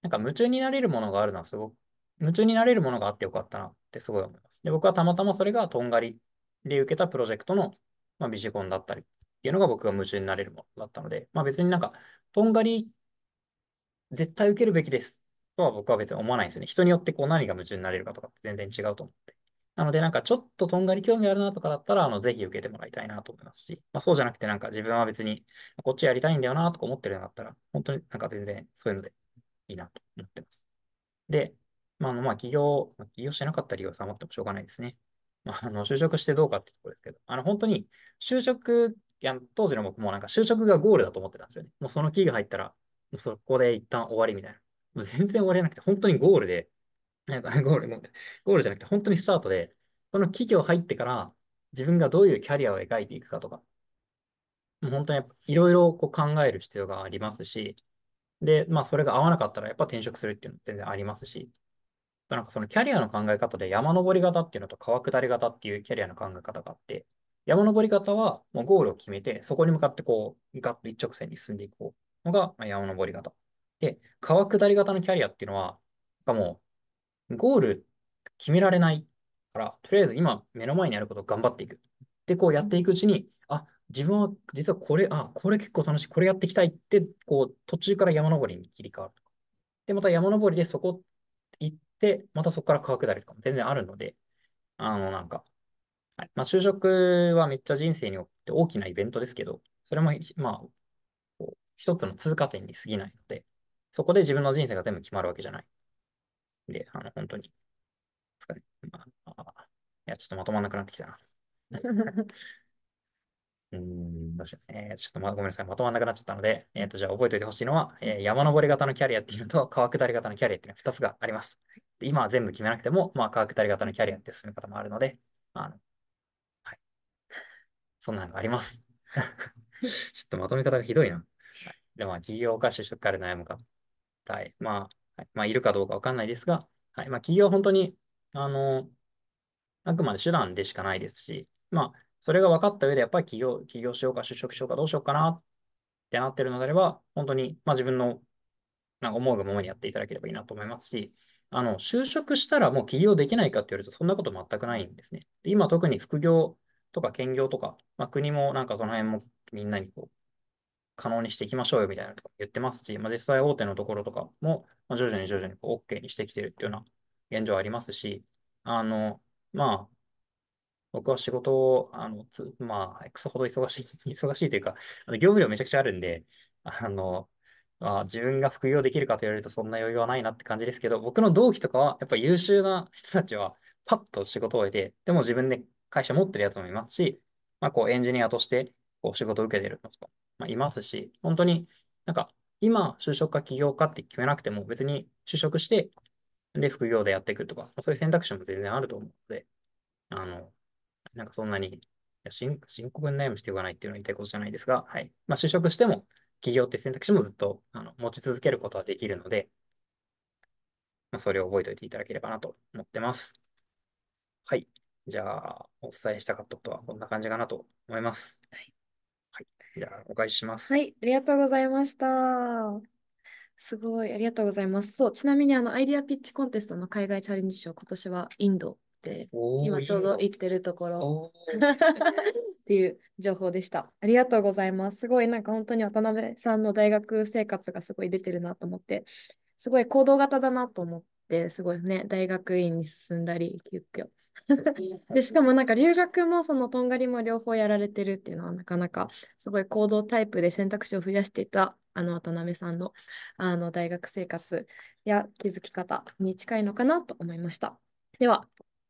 なんか夢中になれるものがあるのはすごく、夢中になれるものがあってよかったなってすごい思います。で、僕はたまたまそれがとんがりで受けたプロジェクトの、まあ、ビジコンだったり、っていうのが僕が夢中になれるものだったので、まあ別になんか、とんがり、絶対受けるべきですとは僕は別に思わないんですよね。人によってこう何が夢中になれるかとかって全然違うと思って。なのでなんかちょっととんがり興味あるなとかだったら、あの、ぜひ受けてもらいたいなと思いますし、まあそうじゃなくてなんか自分は別にこっちやりたいんだよなとか思ってるんだったら、本当になんか全然そういうのでいいなと思ってます。で、まあ、あの、まあ、起業、起業してなかった理由はさまってもしょうがないですね。まあ、あの、就職してどうかってところですけど、あの、本当に、就職いや、当時の僕もなんか就職がゴールだと思ってたんですよね。もうそのキーが入ったら、もうそこで一旦終わりみたいな。もう全然終わりなくて、本当にゴールで、なんか ゴール、ゴールじゃなくて本当にスタートで、その企業入ってから自分がどういうキャリアを描いていくかとか、もう本当にいろいろこう考える必要がありますし、で、まあそれが合わなかったらやっぱ転職するっていうのは全然ありますし、なんかそのキャリアの考え方で山登り型っていうのと川下り型っていうキャリアの考え方があって、山登り方は、もうゴールを決めて、そこに向かってこう、ガッと一直線に進んでいこうのが、ま山登り方。で、川下り型のキャリアっていうのは、もう、ゴール決められないから、とりあえず今目の前にあることを頑張っていく。で、こうやっていくうちに、あ、自分は実はこれ、あ、これ結構楽しい、これやっていきたいって、こう、途中から山登りに切り替わるとか。で、また山登りでそこ行って、またそこから川下りとかも全然あるので、あの、なんか、まあ、就職はめっちゃ人生によって大きなイベントですけど、それも、まあ、一つの通過点に過ぎないので、そこで自分の人生が全部決まるわけじゃない。で、あの、本当に、疲れ、まあ、いや、ちょっとまとまらなくなってきたな。うん、どうしよう。えー、ちょっと、ま、ごめんなさい。まとまらなくなっちゃったので、えっ、ー、と、じゃあ覚えておいてほしいのは、えー、山登り型のキャリアっていうのと、川下り型のキャリアっていうのは2つがあります。今は全部決めなくても、まあ、川下り型のキャリアって進む方もあるので、あのそんなのがあります。ちょっとまとめ方がひどいな。はい、で、まあ、企業か就職から悩むか。はい。まあ、はい、まあ、いるかどうかわかんないですが、はい。まあ、企業は本当に、あの、あくまで手段でしかないですし、まあ、それが分かった上で、やっぱり起業、起業しようか、就職しようか、どうしようかなってなってるのであれば、本当に、まあ、自分のなんか思うがままにやっていただければいいなと思いますし、あの就職したらもう起業できないかって言われると、そんなこと全くないんですね。今、特に副業とか兼業とか、まあ、国もなんかその辺もみんなにこう可能にしていきましょうよみたいなと言ってますし、まあ、実際大手のところとかも、徐々に徐々にこう OK にしてきてるっていうような現状ありますし、あの、まあ、僕は仕事を、あの、つまあ、くつほど忙しい、忙しいというか、あの業務量めちゃくちゃあるんで、あの、まあ、自分が副業できるかと言われるとそんな余裕はないなって感じですけど、僕の同期とかは、やっぱ優秀な人たちは、パッと仕事を終えて、でも自分で会社持ってるやつもいますし、まあ、こうエンジニアとしてこう仕事を受けてるのとまいますし、本当になんか今就職か起業かって決めなくても別に就職して、で、副業でやっていくとか、そういう選択肢も全然あると思うので、あの、なんかそんなに深深刻に悩む必要がないっていうのは言いたいことじゃないですが、はい。まあ、就職しても起業って選択肢もずっとあの持ち続けることはできるので、まあ、それを覚えておいていただければなと思ってます。はい。じゃあ、お伝えしたかったことはこんな感じかなと思います。はい。はい、じゃあ、お返しします。はい、ありがとうございました。すごい、ありがとうございます。そう、ちなみにあのアイディアピッチコンテストの海外チャレンジ賞、今年はインドで、今ちょうど行ってるところ っていう情報でした。ありがとうございます。すごい、なんか本当に渡辺さんの大学生活がすごい出てるなと思って、すごい行動型だなと思って、すごいね、大学院に進んだり、急遽 で、しかもなんか留学もそのとんがりも両方やられてるっていうのはなかなかすごい行動タイプで選択肢を増やしていたあの渡辺さんのあの大学生活や気づき方に近いのかなと思いました。では、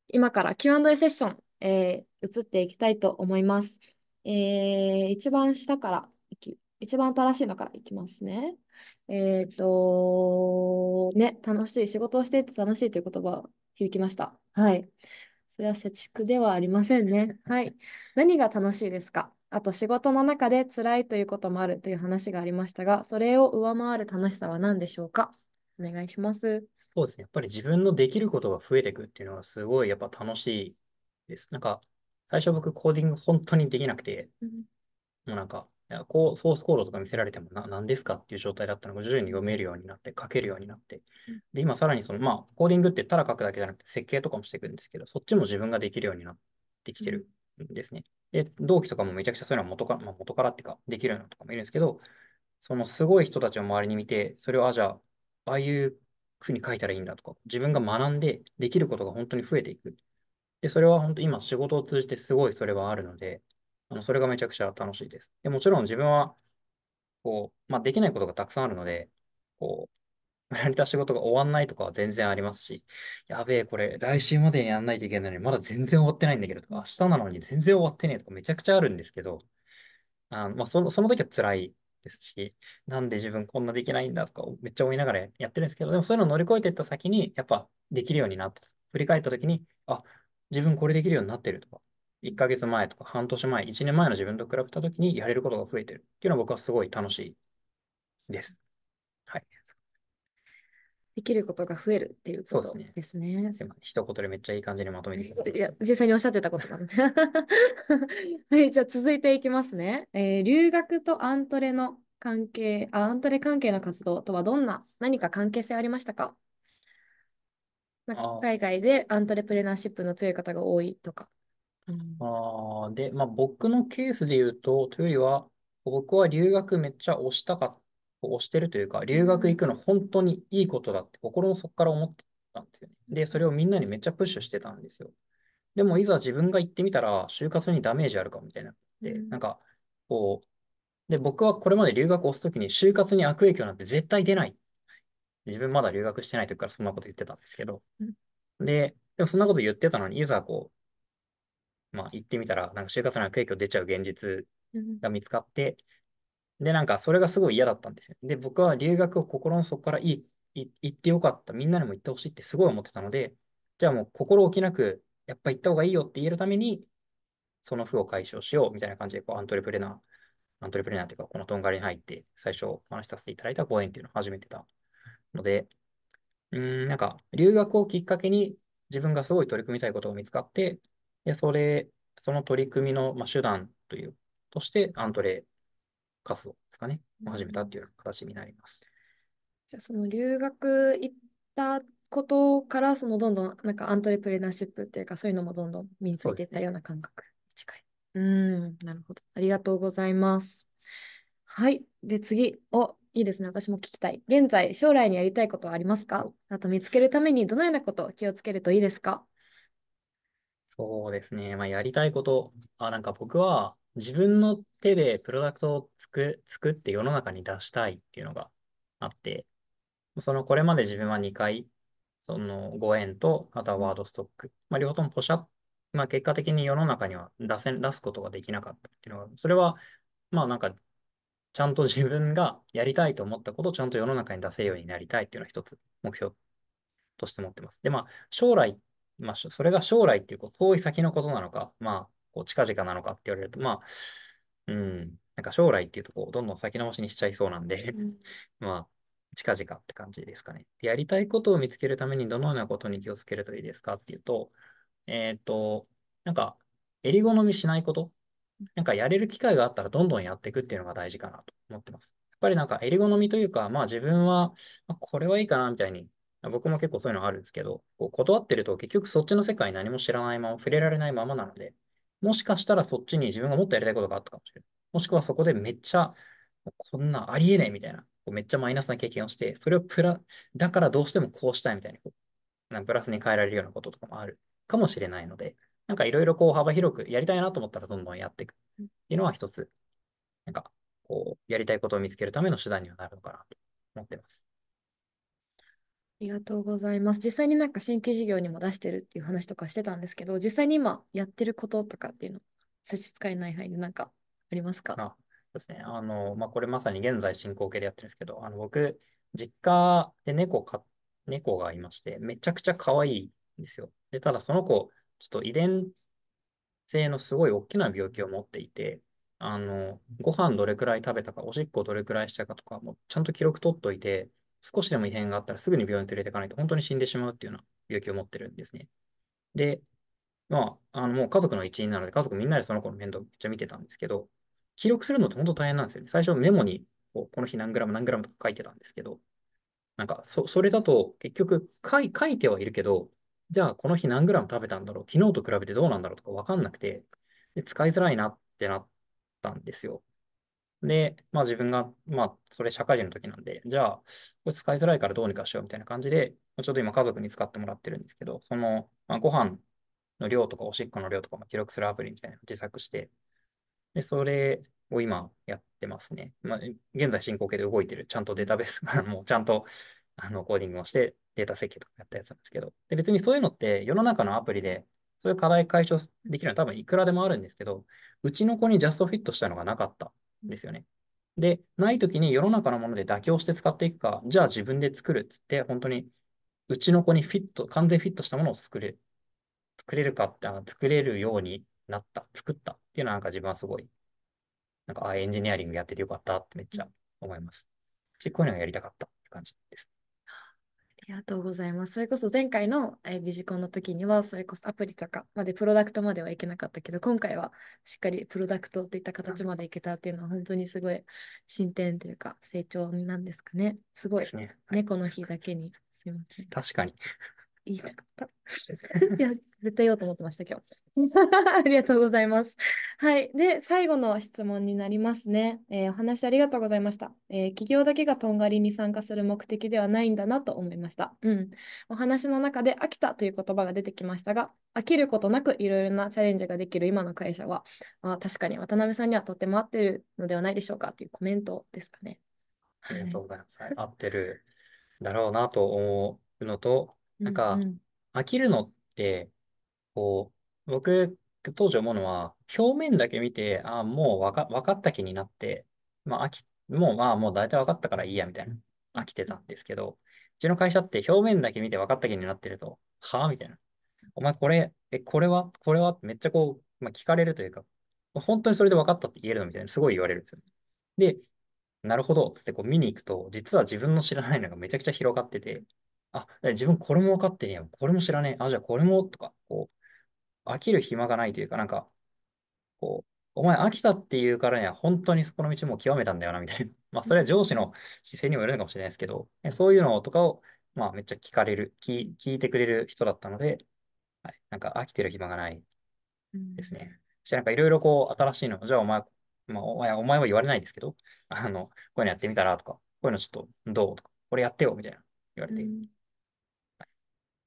今から Q&A セッション、えー、移っていきたいと思います。えー、一番下からいき、一番新しいのからいきますね。えっ、ー、と、ね、楽しい、仕事をしていて楽しいという言葉響きました。はい。それは社畜ではありませんね。はい。何が楽しいですかあと仕事の中で辛いということもあるという話がありましたが、それを上回る楽しさは何でしょうかお願いします。そうですね。やっぱり自分のできることが増えていくっていうのはすごいやっぱ楽しいです。なんか、最初僕コーディング本当にできなくて、うん、もうなんか、こうソースコードとか見せられてもな何ですかっていう状態だったのが徐々に読めるようになって書けるようになってで今さらにそのまあコーディングってただ書くだけじゃなくて設計とかもしていくんですけどそっちも自分ができるようになってきてるんですね。で同期とかもめちゃくちゃそういうのは元から、まあ、元からっていうかできるようなとかもいるんですけどそのすごい人たちを周りに見てそれをあじゃあああいうふうに書いたらいいんだとか自分が学んでできることが本当に増えていく。でそれは本当今仕事を通じてすごいそれはあるのであのそれがめちゃくちゃ楽しいです。でもちろん自分は、こう、まあ、できないことがたくさんあるので、こう、やれた仕事が終わんないとかは全然ありますし、やべえ、これ来週までにやんないといけないのに、まだ全然終わってないんだけどとか、明日なのに全然終わってねえとかめちゃくちゃあるんですけど、あのまあ、その、その時は辛いですし、なんで自分こんなできないんだとかめっちゃ思いながらやってるんですけど、でもそういうのを乗り越えていった先に、やっぱできるようになった。振り返った時に、あ、自分これできるようになってるとか、1ヶ月前とか半年前、1年前の自分と比べたときにやれることが増えてるっていうのは僕はすごい楽しいです。はい。できることが増えるっていうことですね。ですね一言でめっちゃいい感じにまとめていや、実際におっしゃってたことなんで。はい、じゃあ続いていきますね。えー、留学とアントレの関係あ、アントレ関係の活動とはどんな、何か関係性ありましたかなんか海外でアントレプレナーシップの強い方が多いとか。うん。あで、まあ、僕のケースで言うと、というよりは、僕は留学めっちゃ推したか押推してるというか、留学行くの本当にいいことだって心の底から思ってたんですよね。で、それをみんなにめっちゃプッシュしてたんですよ。でも、いざ自分が行ってみたら、就活にダメージあるかもみたいなって、なんか、こう、で、僕はこれまで留学を推すときに、就活に悪影響なんて絶対出ない。自分まだ留学してない時からそんなこと言ってたんですけど、で、でもそんなこと言ってたのに、いざこう、まあ、行ってみたら、なんか就活の悪影響出ちゃう現実が見つかって、で、なんかそれがすごい嫌だったんですよ。で、僕は留学を心の底からいい行ってよかった、みんなにも行ってほしいってすごい思ってたので、じゃあもう心置きなく、やっぱ行った方がいいよって言えるために、その負を解消しようみたいな感じで、こうアントレプレナー、アントレプレナーっていうか、このトンガリに入って、最初お話しさせていただいた講演っていうのを始めてたので、うん、なんか留学をきっかけに自分がすごい取り組みたいことが見つかって、で、それ、その取り組みの、まあ、手段という、としてアントレ活動ですかね、うん、始めたっていう形になります。じゃあ、その留学行ったことから、そのどんどんなんかアントレプレナーシップっていうか、そういうのもどんどん身についていったような感覚に近い。うね、うん、なるほど。ありがとうございます。はい。で、次。お、いいですね。私も聞きたい。現在、将来にやりたいことはありますかあと、見つけるためにどのようなことを気をつけるといいですかそうですね。まあ、やりたいこと、あ、なんか僕は自分の手でプロダクトを作、作って世の中に出したいっていうのがあって、そのこれまで自分は2回、そのご縁と、あとはワードストック、まあ、両方ともポシャ、まあ、結果的に世の中には出せ、出すことができなかったっていうのが、それは、まあなんか、ちゃんと自分がやりたいと思ったことをちゃんと世の中に出せるようになりたいっていうのは一つ目標として持ってます。で、まあ、将来まあ、それが将来っていうこう遠い先のことなのか、まあ、こう近々なのかって言われると、まあ、うん、なんか将来っていうとこう、どんどん先延ばしにしちゃいそうなんで まあ、近々って感じですかね。やりたいことを見つけるためにどのようなことに気をつけるといいですかっていうと、えっ、ー、と、なんか、襟好みしないこと、なんかやれる機会があったらどんどんやっていくっていうのが大事かなと思ってます。やっぱりなんか襟好みというか、まあ自分は、あ、これはいいかなみたいに僕も結構そういうのあるんですけど、こう断ってると結局そっちの世界何も知らないまま、触れられないままなので、もしかしたらそっちに自分がもっとやりたいことがあったかもしれない。もしくはそこでめっちゃ、こんなありえないみたいな、めっちゃマイナスな経験をして、それをプラ、だからどうしてもこうしたいみたいな、なんプラスに変えられるようなこととかもあるかもしれないので、なんかいろいろこう幅広くやりたいなと思ったらどんどんやっていくっていうのは一つ、なんかこうやりたいことを見つけるための手段にはなるのかなと思ってます。ありがとうございます。実際になんか新規事業にも出してるっていう話とかしてたんですけど、実際に今やってることとかっていうの、差し支えない範囲で何かありますかあそうですね。あの、まあ、これまさに現在進行形でやってるんですけど、あの僕、実家で猫か、猫がいまして、めちゃくちゃ可愛いんですよ。で、ただその子、ちょっと遺伝性のすごい大きな病気を持っていて、あの、ご飯どれくらい食べたか、おしっこどれくらいしたかとか、もちゃんと記録取っといて、少しでも異変があったらすぐに病院に連れていかないと本当に死んでしまうっていうような病気を持ってるんですね。で、まあ、あのもう家族の一員なので、家族みんなでその子の面倒めっちゃ見てたんですけど、記録するのって本当大変なんですよね。最初メモにこうこの日何グラム何グラムとか書いてたんですけど、なんかそそれだと結局書い書いてはいるけど、じゃあこの日何グラム食べたんだろう、昨日と比べてどうなんだろうとか分かんなくて、で使いづらいなってなったんですよ。で、まあ自分が、まあそれ社会人の時なんで、じゃあ、これ使いづらいからどうにかしようみたいな感じで、ちょっと今家族に使ってもらってるんですけど、その、まあ、ご飯の量とかおしっこの量とかも記録するアプリみたいなのを自作して、で、それを今やってますね。まあ、現在進行形で動いてる、ちゃんとデータベースからもうちゃんとあのコーディングをしてデータ設計とかやったやつなんですけど、で別にそういうのって世の中のアプリでそういう課題解消できるのは多分いくらでもあるんですけど、うちの子にジャストフィットしたのがなかったですよね。で、ない時に世の中のもので妥協して使っていくか、じゃあ自分で作るっつって、本当にうちの子にフィット、完全フィットしたものを作れる。作れるかって、作れるようになった、作ったっていうのはなんか自分はすごい、なんか、あエンジニアリングやっててよかったってめっちゃ思います。こういうのがやりたかったって感じです。ありがとうございます。それこそ前回の、えビジコンの時には、それこそアプリとかまでプロダクトまではいけなかったけど、今回はしっかりプロダクトといった形までいけたっていうのは、本当にすごい進展というか、成長なんですかね。すごい、ね、猫の日だけに。すみません。確かに。言いたかった。いや、絶対言おうと思ってました、今日。ありがとうございます。はい。で、最後の質問になりますね。えー、お話ありがとうございました、えー、企業だけがとんがりに参加する目的ではないんだなと思いました。うん。お話の中で飽きたという言葉が出てきましたが、飽きることなくいろいろなチャレンジができる今の会社は、あ確かに渡辺さんにはとても合ってるのではないでしょうかというコメントですかね。ありがとうございます。はい、合ってるだろうなと思うのと、なんか、飽きるのって、こう、僕、当時思うのは、表面だけ見て、ああ、もうわか、分かった気になって、まあ、飽き、もう、まあ、もう大体分かったからいいや、みたいな、飽きてたんですけど、うちの会社って表面だけ見て分かった気になってると、はあみたいな。お前、これ、え、これはこれはめっちゃこう、まあ、聞かれるというか、本当にそれで分かったって言えるのみたいな、すごい言われるんですよ。で、なるほど、つってこう見に行くと、実は自分の知らないのがめちゃくちゃ広がってて、あ、自分これも分かってねえよ。これも知らねえ。あ、じゃあこれも、とか、こう、飽きる暇がないというか、なんか、こう、お前飽きたっていうからには本当にそこの道も極めたんだよな、みたいな。まあ、それは上司の姿勢にもよるのかもしれないですけど、そういうのとかを、まあ、めっちゃ聞かれる聞、聞いてくれる人だったので、はい、なんか飽きてる暇がないですね。そしてなんかいろいろこう、新しいの、じゃあお前、まあ、お前、お前は言われないですけど、あの、こういうのやってみたらとか、こういうのちょっとどうとか、これやってよ、みたいな言われて、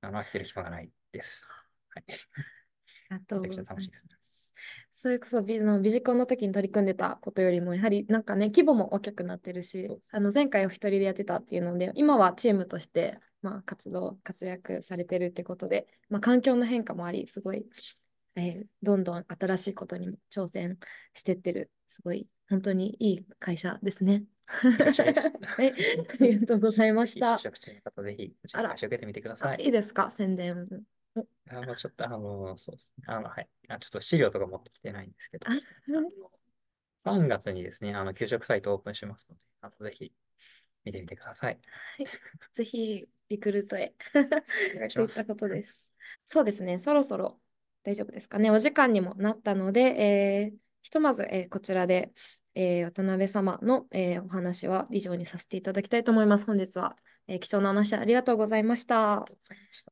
あの、てる暇がないです。はい。あとそれこそビのビジコンの時に取り組んでたことよりもやはりなんかね規模も大きくなってるしあの前回お一人でやってたっていうので今はチームとして、まあ、活動活躍されてるってことで、まあ、環境の変化もありすごい、えー、どんどん新しいことにも挑戦してってるすごい本当にいい会社ですね。はい、ありがとうございました。方、ぜひ、あら、受けてみてください。いいですか、宣伝。あの、ちょっと、あの、そうですね。あの、はい。あちょっと資料とか持ってきてないんですけど、3月にですね、あの、給食サイトオープンしますので、あのぜひ、見てみてください。はい、ぜひ、リクルートへ。お願いします。ったことです。そうですね、そろそろ大丈夫ですかね。お時間にもなったので、えー、ひとまず、えー、こちらでえー、渡辺様の、えー、お話は以上にさせていただきたいと思います。本日は、えー、貴重な話ありがとうございました。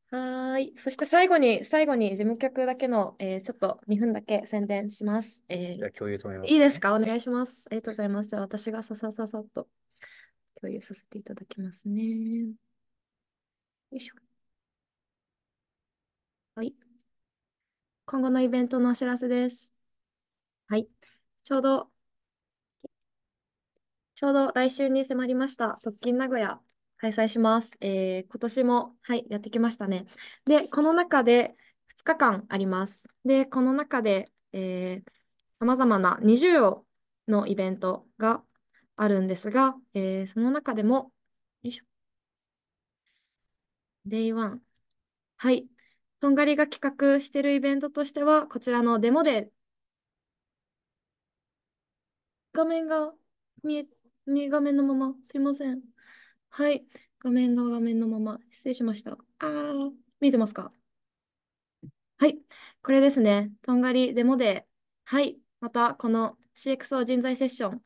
はい。そして最後に、最後に事務局だけの、えちょっと2分だけ宣伝します。えじ共有思います、ね、いいですかお願いします。ありがとうございます。じゃあ私がささささっと共有させていただきますね。よいしょ。はい。今後のイベントのお知らせです。はい。ちょうどちょうど来週に迫りました、特勤名古屋開催します。えー、今年も、はい、やってきましたね。で、この中で2日間あります。で、この中で、えー、様々な20をのイベントがあるんですが、えー、その中でも、よいしょ。Day1。はい。とんがりが企画しているイベントとしては、こちらのデモで、画面が見え右画面のまま、すいません。はい、画面の画面のまま、失礼しました。あー、見えてますかはい、これですね。とんがりデモデー。はい、またこの CXO 人材セッション、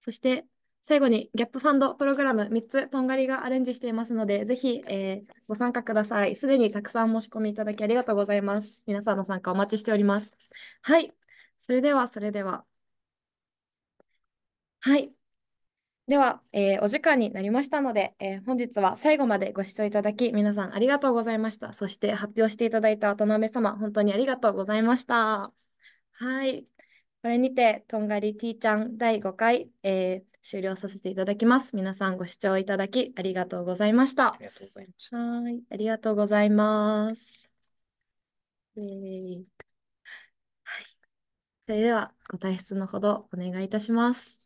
そして最後にギャップファンドプログラム3つとんがりがアレンジしていますので、ぜひ、えー、ご参加ください。すでにたくさん申し込みいただきありがとうございます。皆さんの参加お待ちしております。はい。それでは、それでは。はい。では、えー、お時間になりましたので、えー、本日は最後までご視聴いただき、皆さんありがとうございました。そして発表していただいた渡辺様、本当にありがとうございました。はい。これにて、とんがり T ちゃん第5回、えー、終了させていただきます。皆さんご視聴いただきありがとうございました。ありがとうございました。はい、ありがとうございます。えー、はい。それでは、ご退出のほどお願いいたします。